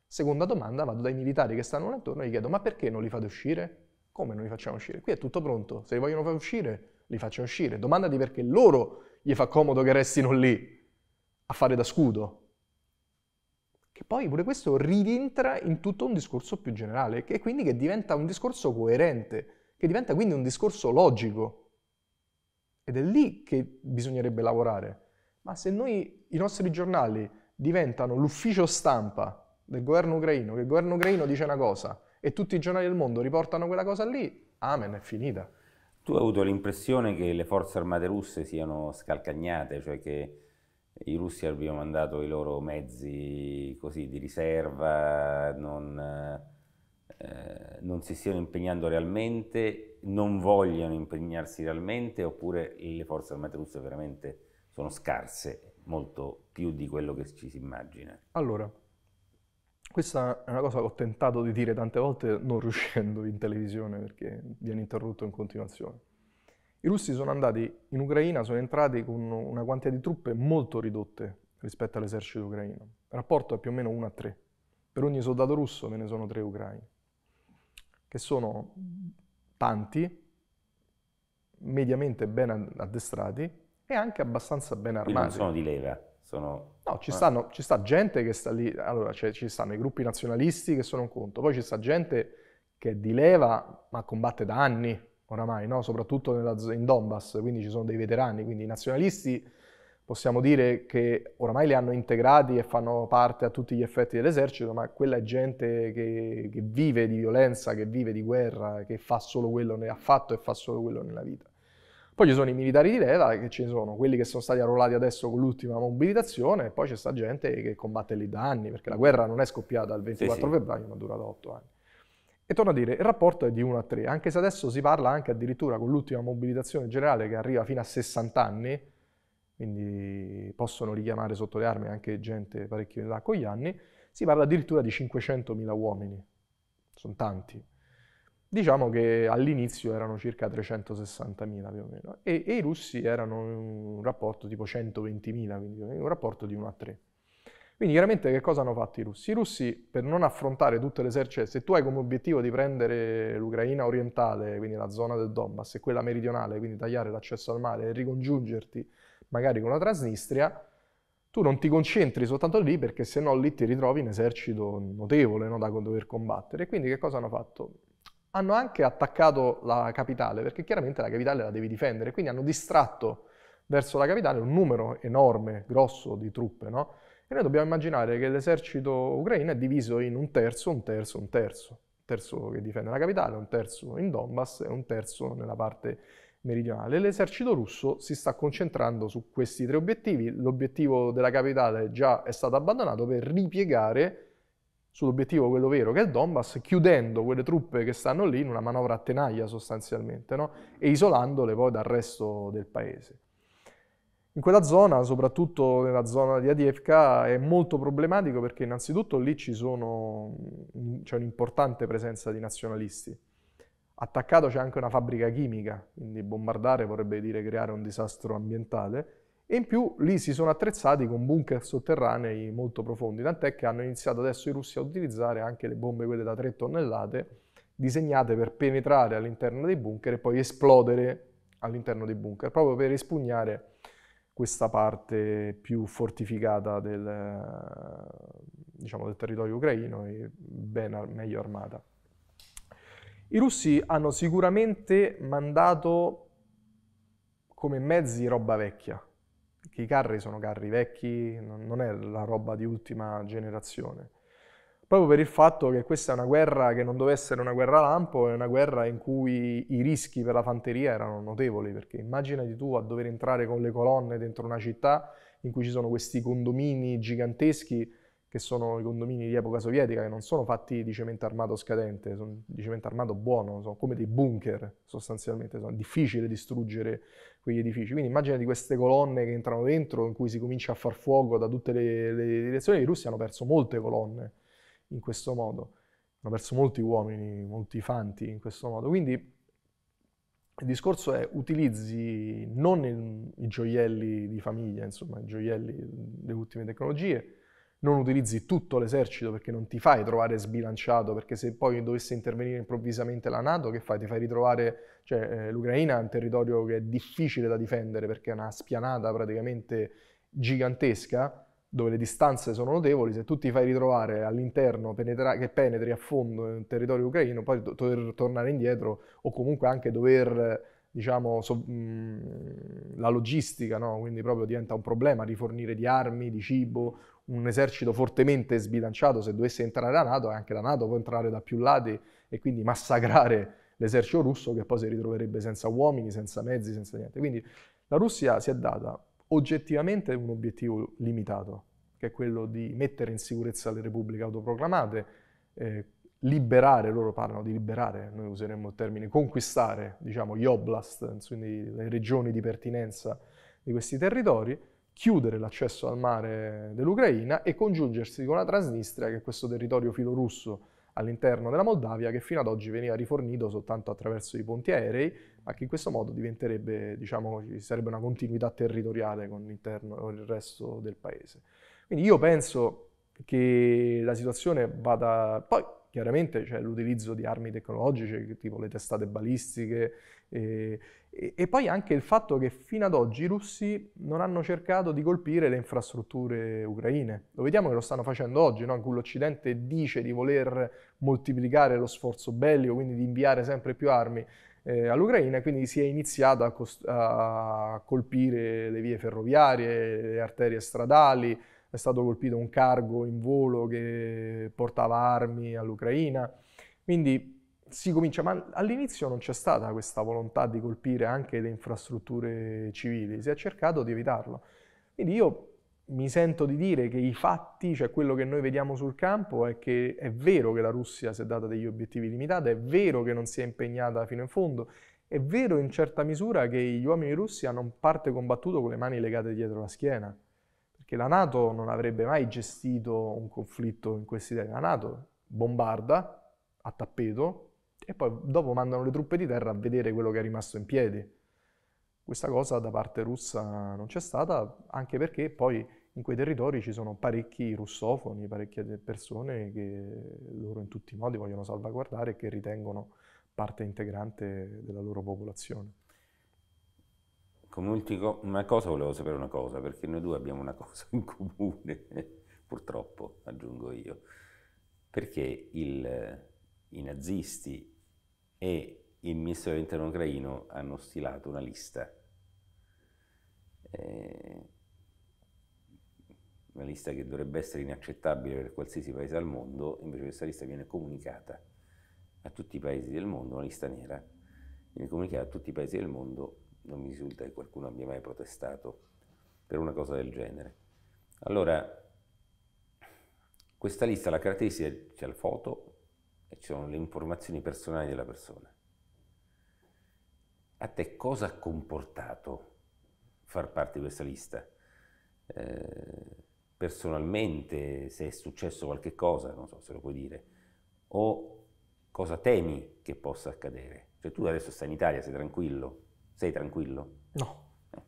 Seconda domanda, vado dai militari che stanno attorno e gli chiedo, ma perché non li fate uscire? Come non li facciamo uscire? Qui è tutto pronto, se li vogliono far uscire, li facciano uscire. Domandati perché loro gli fa comodo che restino lì a fare da scudo. Che poi pure questo rientra in tutto un discorso più generale, che quindi che diventa un discorso coerente, che diventa quindi un discorso logico. Ed è lì che bisognerebbe lavorare. Ma se noi, i nostri giornali diventano l'ufficio stampa del governo ucraino, che il governo ucraino dice una cosa e tutti i giornali del mondo riportano quella cosa lì, amen, è finita. Tu hai avuto l'impressione che le forze armate russe siano scalcagnate, cioè che i russi abbiano mandato i loro mezzi così di riserva, non, eh, non si stiano impegnando realmente non vogliano impegnarsi realmente oppure le forze armate russe veramente sono scarse, molto più di quello che ci si immagina? Allora, questa è una cosa che ho tentato di dire tante volte non riuscendo in televisione perché viene interrotto in continuazione. I russi sono andati in Ucraina, sono entrati con una quantità di truppe molto ridotte rispetto all'esercito ucraino. Il rapporto è più o meno 1 a 3. Per ogni soldato russo ve ne sono 3 ucraini, che sono tanti, mediamente ben addestrati e anche abbastanza ben armati. Quindi non sono di leva, sono... No, ci, ah. stanno, ci sta gente che sta lì, allora cioè, ci stanno i gruppi nazionalisti che sono un conto, poi ci sta gente che è di leva ma combatte da anni oramai, no? soprattutto nella, in Donbass, quindi ci sono dei veterani, quindi i nazionalisti possiamo dire che oramai li hanno integrati e fanno parte a tutti gli effetti dell'esercito, ma quella è gente che, che, vive di violenza, che vive di guerra, che fa solo quello, ne ha fatto e fa solo quello nella vita. Poi ci sono i militari di leva, che ci sono quelli che sono stati arruolati adesso con l'ultima mobilitazione, e poi c'è sta gente che combatte lì da anni, perché la guerra non è scoppiata il 24 sì, sì. febbraio, ma dura da otto anni. E torno a dire, il rapporto è di 1 a 3, anche se adesso si parla anche addirittura con l'ultima mobilitazione generale che arriva fino a 60 anni, quindi possono richiamare sotto le armi anche gente parecchio in là con gli anni, si parla addirittura di 500.000 uomini, sono tanti. Diciamo che all'inizio erano circa 360.000 più o meno, e, e, i russi erano in un rapporto tipo 120.000, quindi un rapporto di 1 a 3. Quindi chiaramente che cosa hanno fatto i russi? I russi per non affrontare tutte le esercitazioni, se tu hai come obiettivo di prendere l'Ucraina orientale, quindi la zona del Donbass, e quella meridionale, quindi tagliare l'accesso al mare e ricongiungerti magari con la Transnistria, tu non ti concentri soltanto lì perché se no lì ti ritrovi un esercito notevole no, da dover combattere. Quindi che cosa hanno fatto? Hanno anche attaccato la capitale, perché chiaramente la capitale la devi difendere, quindi hanno distratto verso la capitale un numero enorme, grosso di truppe. No? E noi dobbiamo immaginare che l'esercito ucraino è diviso in un terzo, un terzo, un terzo. Un terzo che difende la capitale, un terzo in Donbass e un terzo nella parte meridionale. L'esercito russo si sta concentrando su questi tre obiettivi. L'obiettivo della capitale già è stato abbandonato per ripiegare sull'obiettivo quello vero che è il Donbass, chiudendo quelle truppe che stanno lì in una manovra a tenaglia sostanzialmente no? e isolandole poi dal resto del paese. In quella zona, soprattutto nella zona di Adievka, è molto problematico perché innanzitutto lì mm, c'è ci cioè, un'importante presenza di nazionalisti Attaccato c'è anche una fabbrica chimica, quindi bombardare vorrebbe dire creare un disastro ambientale, e in più lì si sono attrezzati con bunker sotterranei molto profondi, tant'è che hanno iniziato adesso i russi a utilizzare anche le bombe quelle da 3 tonnellate, disegnate per penetrare all'interno dei bunker e poi esplodere all'interno dei bunker, proprio per espugnare questa parte più fortificata del, diciamo, del territorio ucraino e ben, meglio armata. I russi hanno sicuramente mandato come mezzi roba vecchia, che i carri sono carri vecchi, non è la roba di ultima generazione. Proprio per il fatto che questa è una guerra che non doveva essere una guerra lampo, è una guerra in cui i rischi per la fanteria erano notevoli, perché immaginati tu a dover entrare con le colonne dentro una città in cui ci sono questi condomini giganteschi che sono i condomini di epoca sovietica, che non sono fatti di cemento armato scadente, sono di cemento armato buono, sono come dei bunker sostanzialmente, sono difficile distruggere quegli edifici. Quindi immagina di queste colonne che entrano dentro, in cui si comincia a far fuoco da tutte le, le direzioni, i russi hanno perso molte colonne in questo modo, hanno perso molti uomini, molti fanti in questo modo. Quindi il discorso è utilizzi non i, i gioielli di famiglia, insomma i gioielli delle ultime tecnologie, non utilizzi tutto l'esercito perché non ti fai trovare sbilanciato, perché se poi dovesse intervenire improvvisamente la Nato, che fai? Ti fai ritrovare, cioè eh, l'Ucraina è un territorio che è difficile da difendere perché è una spianata praticamente gigantesca, dove le distanze sono notevoli, se tu ti fai ritrovare all'interno penetra- che penetri a fondo in un territorio ucraino, poi dover tornare indietro o comunque anche dover, diciamo, so- mh, mm, la logistica, no? quindi proprio diventa un problema rifornire di armi, di cibo, un esercito fortemente sbilanciato, se dovesse entrare la Nato, anche la Nato può entrare da più lati e quindi massacrare l'esercito russo che poi si ritroverebbe senza uomini, senza mezzi, senza niente. Quindi la Russia si è data oggettivamente un obiettivo limitato, che è quello di mettere in sicurezza le repubbliche autoproclamate, eh, liberare, loro parlano di liberare, noi useremmo il termine conquistare, diciamo, gli oblast, quindi le regioni di pertinenza di questi territori, chiudere l'accesso al mare dell'Ucraina e congiungersi con la Transnistria, che è questo territorio filorusso all'interno della Moldavia che fino ad oggi veniva rifornito soltanto attraverso i ponti aerei, ma che in questo modo diventerebbe, diciamo, ci sarebbe una continuità territoriale con, con il resto del paese. Quindi io penso che la situazione vada... Poi chiaramente c'è cioè, l'utilizzo di armi tecnologiche, tipo le testate balistiche, e, eh, e, e, poi anche il fatto che fino ad oggi i russi non hanno cercato di colpire le infrastrutture ucraine. Lo vediamo che lo stanno facendo oggi, no? l'Occidente dice di voler moltiplicare lo sforzo bellico, quindi di inviare sempre più armi eh, all'Ucraina, quindi si è iniziato a, cost- a colpire le vie ferroviarie, le arterie stradali, è stato colpito un cargo in volo che portava armi all'Ucraina. Quindi si comincia, ma all'inizio non c'è stata questa volontà di colpire anche le infrastrutture civili, si è cercato di evitarlo. Quindi io mi sento di dire che i fatti, cioè quello che noi vediamo sul campo, è che è vero che la Russia si è data degli obiettivi limitati, è vero che non si è impegnata fino in fondo, è vero in certa misura che gli uomini russi hanno in parte combattuto con le mani legate dietro la schiena che la Nato non avrebbe mai gestito un conflitto in questi termini. La Nato bombarda a tappeto e poi dopo mandano le truppe di terra a vedere quello che è rimasto in piedi. Questa cosa da parte russa non c'è stata, anche perché poi in quei territori ci sono parecchi russofoni, parecchie persone che loro in tutti i modi vogliono salvaguardare e che ritengono parte integrante della loro popolazione. Co una cosa volevo sapere una cosa, perché noi due abbiamo una cosa in comune, purtroppo, aggiungo io, perché il, eh, i nazisti e il ministro dell'interno ucraino hanno stilato una lista, eh, una lista che dovrebbe essere inaccettabile per qualsiasi paese al mondo, invece questa lista viene comunicata a tutti i paesi del mondo, una lista nera, viene comunicata a tutti i paesi del mondo non mi risulta che qualcuno abbia mai protestato per una cosa del genere. Allora, questa lista, la caratteristica, c'è la foto e ci sono le informazioni personali della persona. A te cosa ha comportato far parte di questa lista? Eh, personalmente, se è successo qualche cosa, non so se lo puoi dire, o cosa temi che possa accadere. Cioè tu adesso stai in Italia, sei tranquillo, sei tranquillo? No. Eh.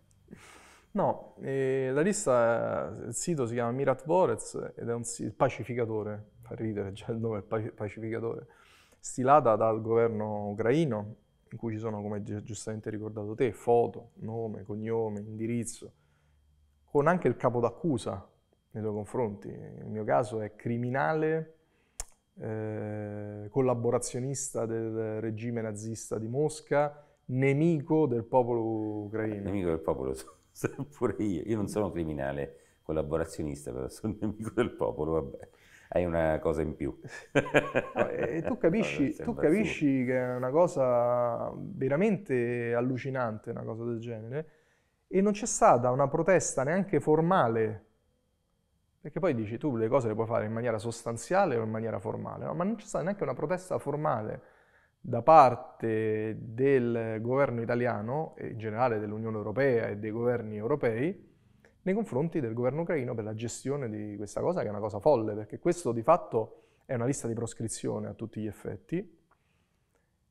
No, eh, la lista, il sito si chiama Mirat Vorez ed è un pacificatore, fa ridere già il nome, il pacificatore, stilata dal governo ucraino, in cui ci sono, come giustamente ricordato te, foto, nome, cognome, indirizzo, con anche il capo d'accusa nei tuoi confronti. Il mio caso è criminale, eh, collaborazionista del regime nazista di Mosca, nemico del popolo eh, ucraino. Nemico del popolo, sono pure io. Io non sono criminale collaborazionista, però sono nemico del popolo, vabbè. Hai una cosa in più. e tu capisci, no, tu capisci che è una cosa veramente allucinante, una cosa del genere, e non c'è stata una protesta neanche formale perché poi dici tu le cose le puoi fare in maniera sostanziale o in maniera formale, no? ma non c'è stata neanche una protesta formale da parte del governo italiano, in generale dell'Unione Europea e dei governi europei, nei confronti del governo ucraino per la gestione di questa cosa, che è una cosa folle, perché questo di fatto è una lista di proscrizione a tutti gli effetti,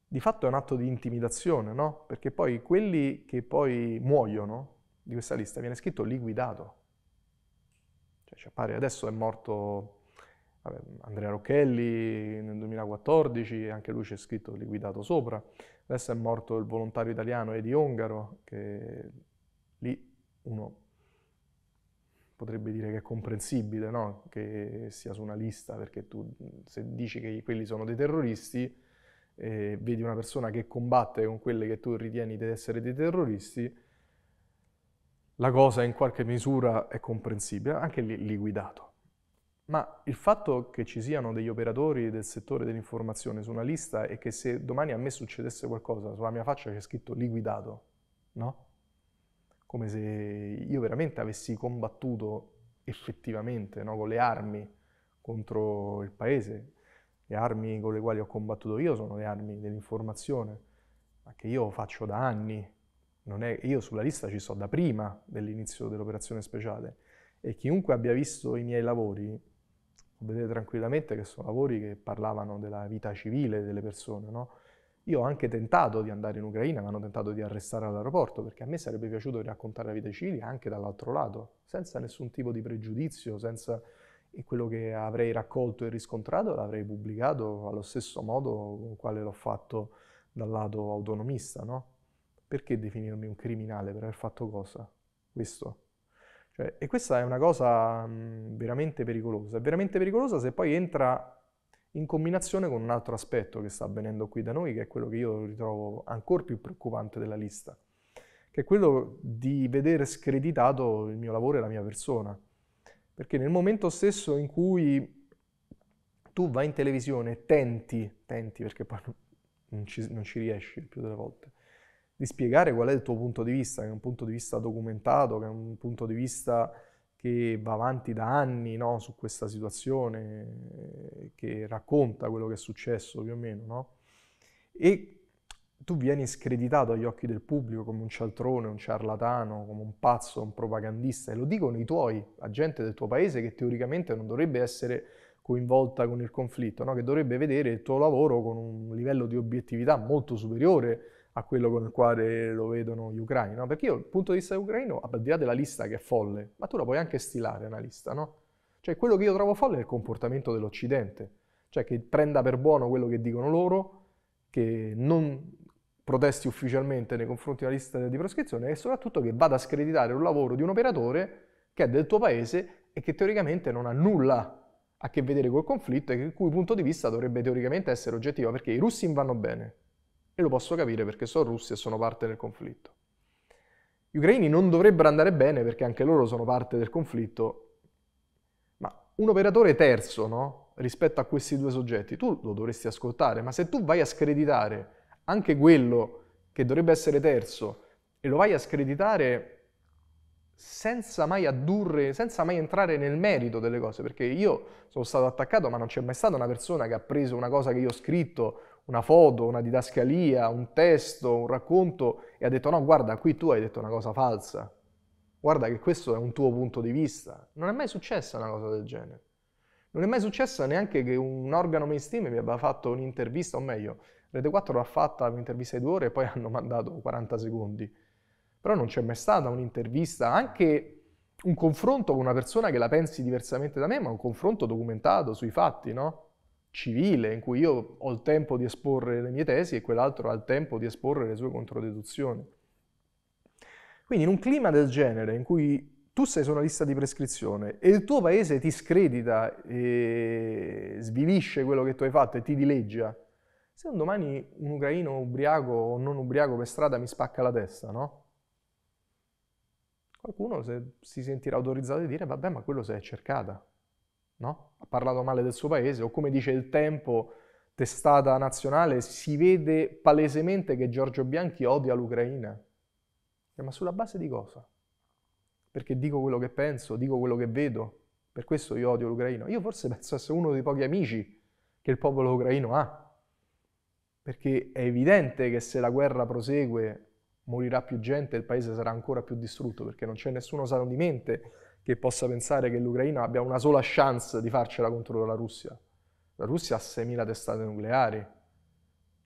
di fatto è un atto di intimidazione, no? Perché poi quelli che poi muoiono di questa lista viene scritto liquidato. Cioè ci appare adesso è morto vabbè, Andrea Rocchelli nel 2014, anche lui c'è scritto liquidato sopra. Adesso è morto il volontario italiano Edi Ongaro, che lì uno potrebbe dire che è comprensibile no? che sia su una lista, perché tu se dici che quelli sono dei terroristi, eh, vedi una persona che combatte con quelle che tu ritieni di essere dei terroristi, la cosa in qualche misura è comprensibile, anche lì liquidato. Ma il fatto che ci siano degli operatori del settore dell'informazione su una lista e che se domani a me succedesse qualcosa sulla mia faccia c'è scritto liquidato, no? Come se io veramente avessi combattuto effettivamente no? con le armi contro il paese. Le armi con le quali ho combattuto io sono le armi dell'informazione, ma che io faccio da anni. È, io sulla lista ci sto da prima dell'inizio dell'operazione speciale e chiunque abbia visto i miei lavori vedete tranquillamente che sono lavori che parlavano della vita civile delle persone, no? Io ho anche tentato di andare in Ucraina, mi hanno tentato di arrestare all'aeroporto, perché a me sarebbe piaciuto raccontare la vita civile anche dall'altro lato, senza nessun tipo di pregiudizio, senza e quello che avrei raccolto e riscontrato l'avrei pubblicato allo stesso modo con quale l'ho fatto dal lato autonomista, no? Perché definirmi un criminale per aver fatto cosa? Questo. Cioè, e questa è una cosa mh, veramente pericolosa, è veramente pericolosa se poi entra in combinazione con un altro aspetto che sta avvenendo qui da noi, che è quello che io ritrovo ancora più preoccupante della lista, che è quello di vedere screditato il mio lavoro e la mia persona. Perché nel momento stesso in cui tu vai in televisione, tenti, tenti perché poi non ci, non ci riesci più delle volte, di spiegare qual è il tuo punto di vista, che è un punto di vista documentato, che è un punto di vista che va avanti da anni no, su questa situazione, eh, che racconta quello che è successo più o meno, no? E tu vieni screditato agli occhi del pubblico come un cialtrone, un ciarlatano, come un pazzo, un propagandista, e lo dicono i tuoi, la gente del tuo paese che teoricamente non dovrebbe essere coinvolta con il conflitto, no? che dovrebbe vedere il tuo lavoro con un livello di obiettività molto superiore a quello con il quale lo vedono gli ucraini, no? Perché io dal punto di vista ucraino, al di là della lista che è folle, ma tu la puoi anche stilare una lista, no? Cioè quello che io trovo folle è il comportamento dell'Occidente, cioè che prenda per buono quello che dicono loro, che non protesti ufficialmente nei confronti della lista di proscrizione e soprattutto che vada a screditare un lavoro di un operatore che è del tuo paese e che teoricamente non ha nulla a che vedere col conflitto e il cui punto di vista dovrebbe teoricamente essere oggettivo, perché i russi vanno bene, e lo posso capire perché sono russi e sono parte del conflitto. Gli ucraini non dovrebbero andare bene perché anche loro sono parte del conflitto, ma un operatore terzo, no? rispetto a questi due soggetti, tu lo dovresti ascoltare, ma se tu vai a screditare anche quello che dovrebbe essere terzo e lo vai a screditare senza mai addurre, senza mai entrare nel merito delle cose, perché io sono stato attaccato, ma non c'è mai stata una persona che ha preso una cosa che io ho scritto una foto, una didascalia, un testo, un racconto e ha detto no, guarda, qui tu hai detto una cosa falsa. Guarda che questo è un tuo punto di vista. Non è mai successa una cosa del genere. Non è mai successa neanche che un organo mainstream mi abbia fatto un'intervista, o meglio, Rete 4 l'ha fatta un'intervista di due ore e poi hanno mandato 40 secondi. Però non c'è mai stata un'intervista, anche un confronto con una persona che la pensi diversamente da me, ma un confronto documentato sui fatti, no? civile in cui io ho il tempo di esporre le mie tesi e quell'altro ha il tempo di esporre le sue controdeduzioni. Quindi in un clima del genere in cui tu sei su una lista di prescrizione e il tuo paese ti scredita e svilisce quello che tu hai fatto e ti dileggia, se un domani un ucraino ubriaco o non ubriaco per strada mi spacca la testa, no? Qualcuno se, si sentirà autorizzato a dire, vabbè, ma quello se l'è cercata, no? ha parlato male del suo paese, o come dice il Tempo, testata nazionale, si vede palesemente che Giorgio Bianchi odia l'Ucraina. Eh, ma sulla base di cosa? Perché dico quello che penso, dico quello che vedo, per questo io odio l'Ucraina. Io forse penso essere uno dei pochi amici che il popolo ucraino ha, perché è evidente che se la guerra prosegue morirà più gente, il paese sarà ancora più distrutto, perché non c'è nessuno sano di mente che possa pensare che l'Ucraina abbia una sola chance di farcela contro la Russia. La Russia ha 6.000 testate nucleari,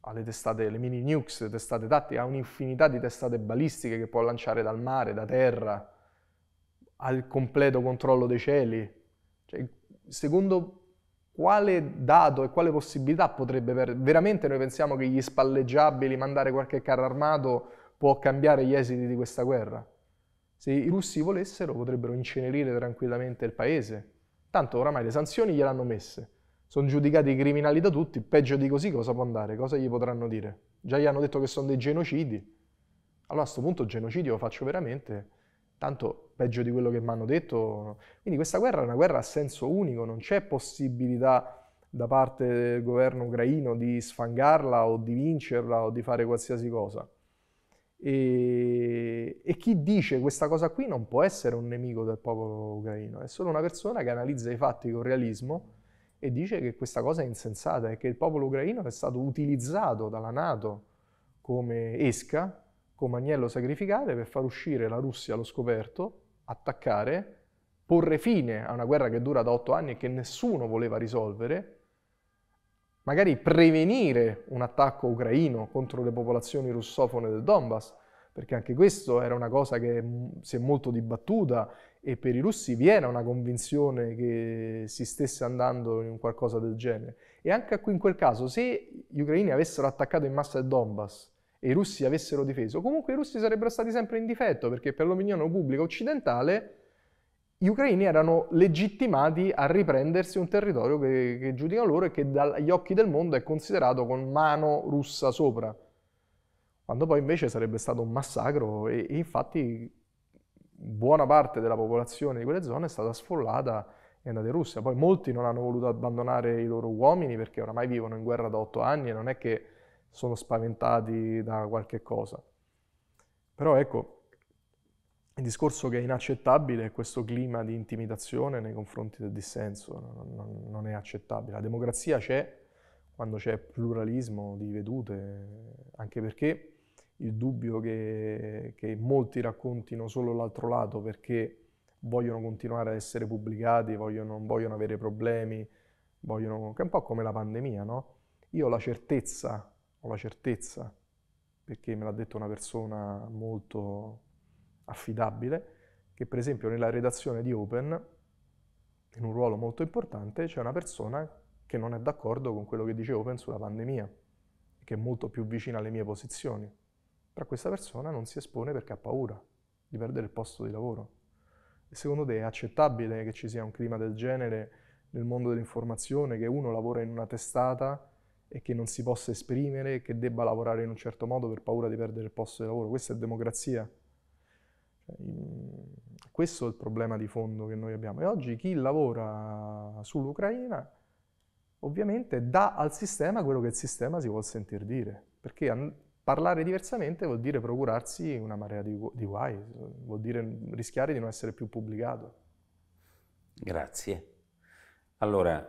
ha le testate, le mini nukes, le testate tattiche, ha un'infinità di testate balistiche che può lanciare dal mare, da terra, ha il completo controllo dei cieli. Cioè, secondo quale dato e quale possibilità potrebbe perdere? Veramente noi pensiamo che gli spalleggiabili mandare qualche carro armato può cambiare gli esiti di questa guerra? Se i russi volessero potrebbero incenerire tranquillamente il paese. Tanto oramai le sanzioni gliel'hanno messe. Sono giudicati criminali da tutti, peggio di così cosa può andare? Cosa gli potranno dire? Già gli hanno detto che sono dei genocidi. Allora a questo punto genocidio lo faccio veramente, tanto peggio di quello che mi hanno detto. Quindi questa guerra è una guerra a senso unico, non c'è possibilità da parte del governo ucraino di sfangarla o di vincerla o di fare qualsiasi cosa. E, e, chi dice questa cosa qui non può essere un nemico del popolo ucraino, è solo una persona che analizza i fatti con realismo e dice che questa cosa è insensata e che il popolo ucraino è stato utilizzato dalla Nato come esca, come agnello sacrificale per far uscire la Russia allo scoperto, attaccare, porre fine a una guerra che dura da otto anni e che nessuno voleva risolvere magari prevenire un attacco ucraino contro le popolazioni russofone del Donbass, perché anche questo era una cosa che mm, si è molto dibattuta e per i russi vi era una convinzione che si stesse andando in qualcosa del genere. E anche qui in quel caso, se gli ucraini avessero attaccato in massa il Donbass e i russi avessero difeso, comunque i russi sarebbero stati sempre in difetto, perché per l'opinione pubblica occidentale gli ucraini erano legittimati a riprendersi un territorio che, che giudicano loro e che dagli occhi del mondo è considerato con mano russa sopra, quando poi invece sarebbe stato un massacro e, e infatti buona parte della popolazione di quelle zone è stata sfollata e andata in Russia. Poi molti non hanno voluto abbandonare i loro uomini perché oramai vivono in guerra da otto anni e non è che sono spaventati da qualche cosa. Però ecco, il discorso che è inaccettabile è questo clima di intimidazione nei confronti del dissenso, non, non è accettabile. La democrazia c'è quando c'è pluralismo di vedute, anche perché il dubbio che, che molti raccontino solo l'altro lato perché vogliono continuare a essere pubblicati, vogliono, non vogliono avere problemi, vogliono, che è un po' come la pandemia, no? Io ho la certezza, ho la certezza, perché me l'ha detto una persona molto affidabile, che per esempio nella redazione di Open, in un ruolo molto importante, c'è una persona che non è d'accordo con quello che dice Open sulla pandemia, che è molto più vicina alle mie posizioni. Però questa persona non si espone perché ha paura di perdere il posto di lavoro. E secondo te è accettabile che ci sia un clima del genere nel mondo dell'informazione, che uno lavora in una testata e che non si possa esprimere, che debba lavorare in un certo modo per paura di perdere il posto di lavoro? Questa è democrazia. Ehm, questo è il problema di fondo che noi abbiamo. E oggi chi lavora sull'Ucraina ovviamente dà al sistema quello che il sistema si vuol sentir dire, perché parlare diversamente vuol dire procurarsi una marea di, di guai, vuol dire rischiare di non essere più pubblicato. Grazie. Allora,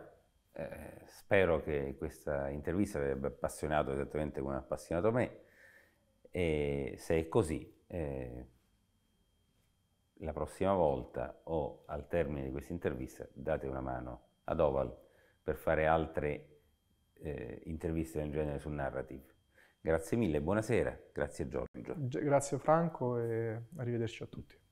eh, spero che questa intervista vi abbia appassionato esattamente come ha appassionato me e se è così... Eh, la prossima volta o al termine di questa intervista date una mano ad Oval per fare altre eh, interviste del genere sul narrative. Grazie mille, buonasera, grazie Giorgio. Grazie Franco e arrivederci a tutti.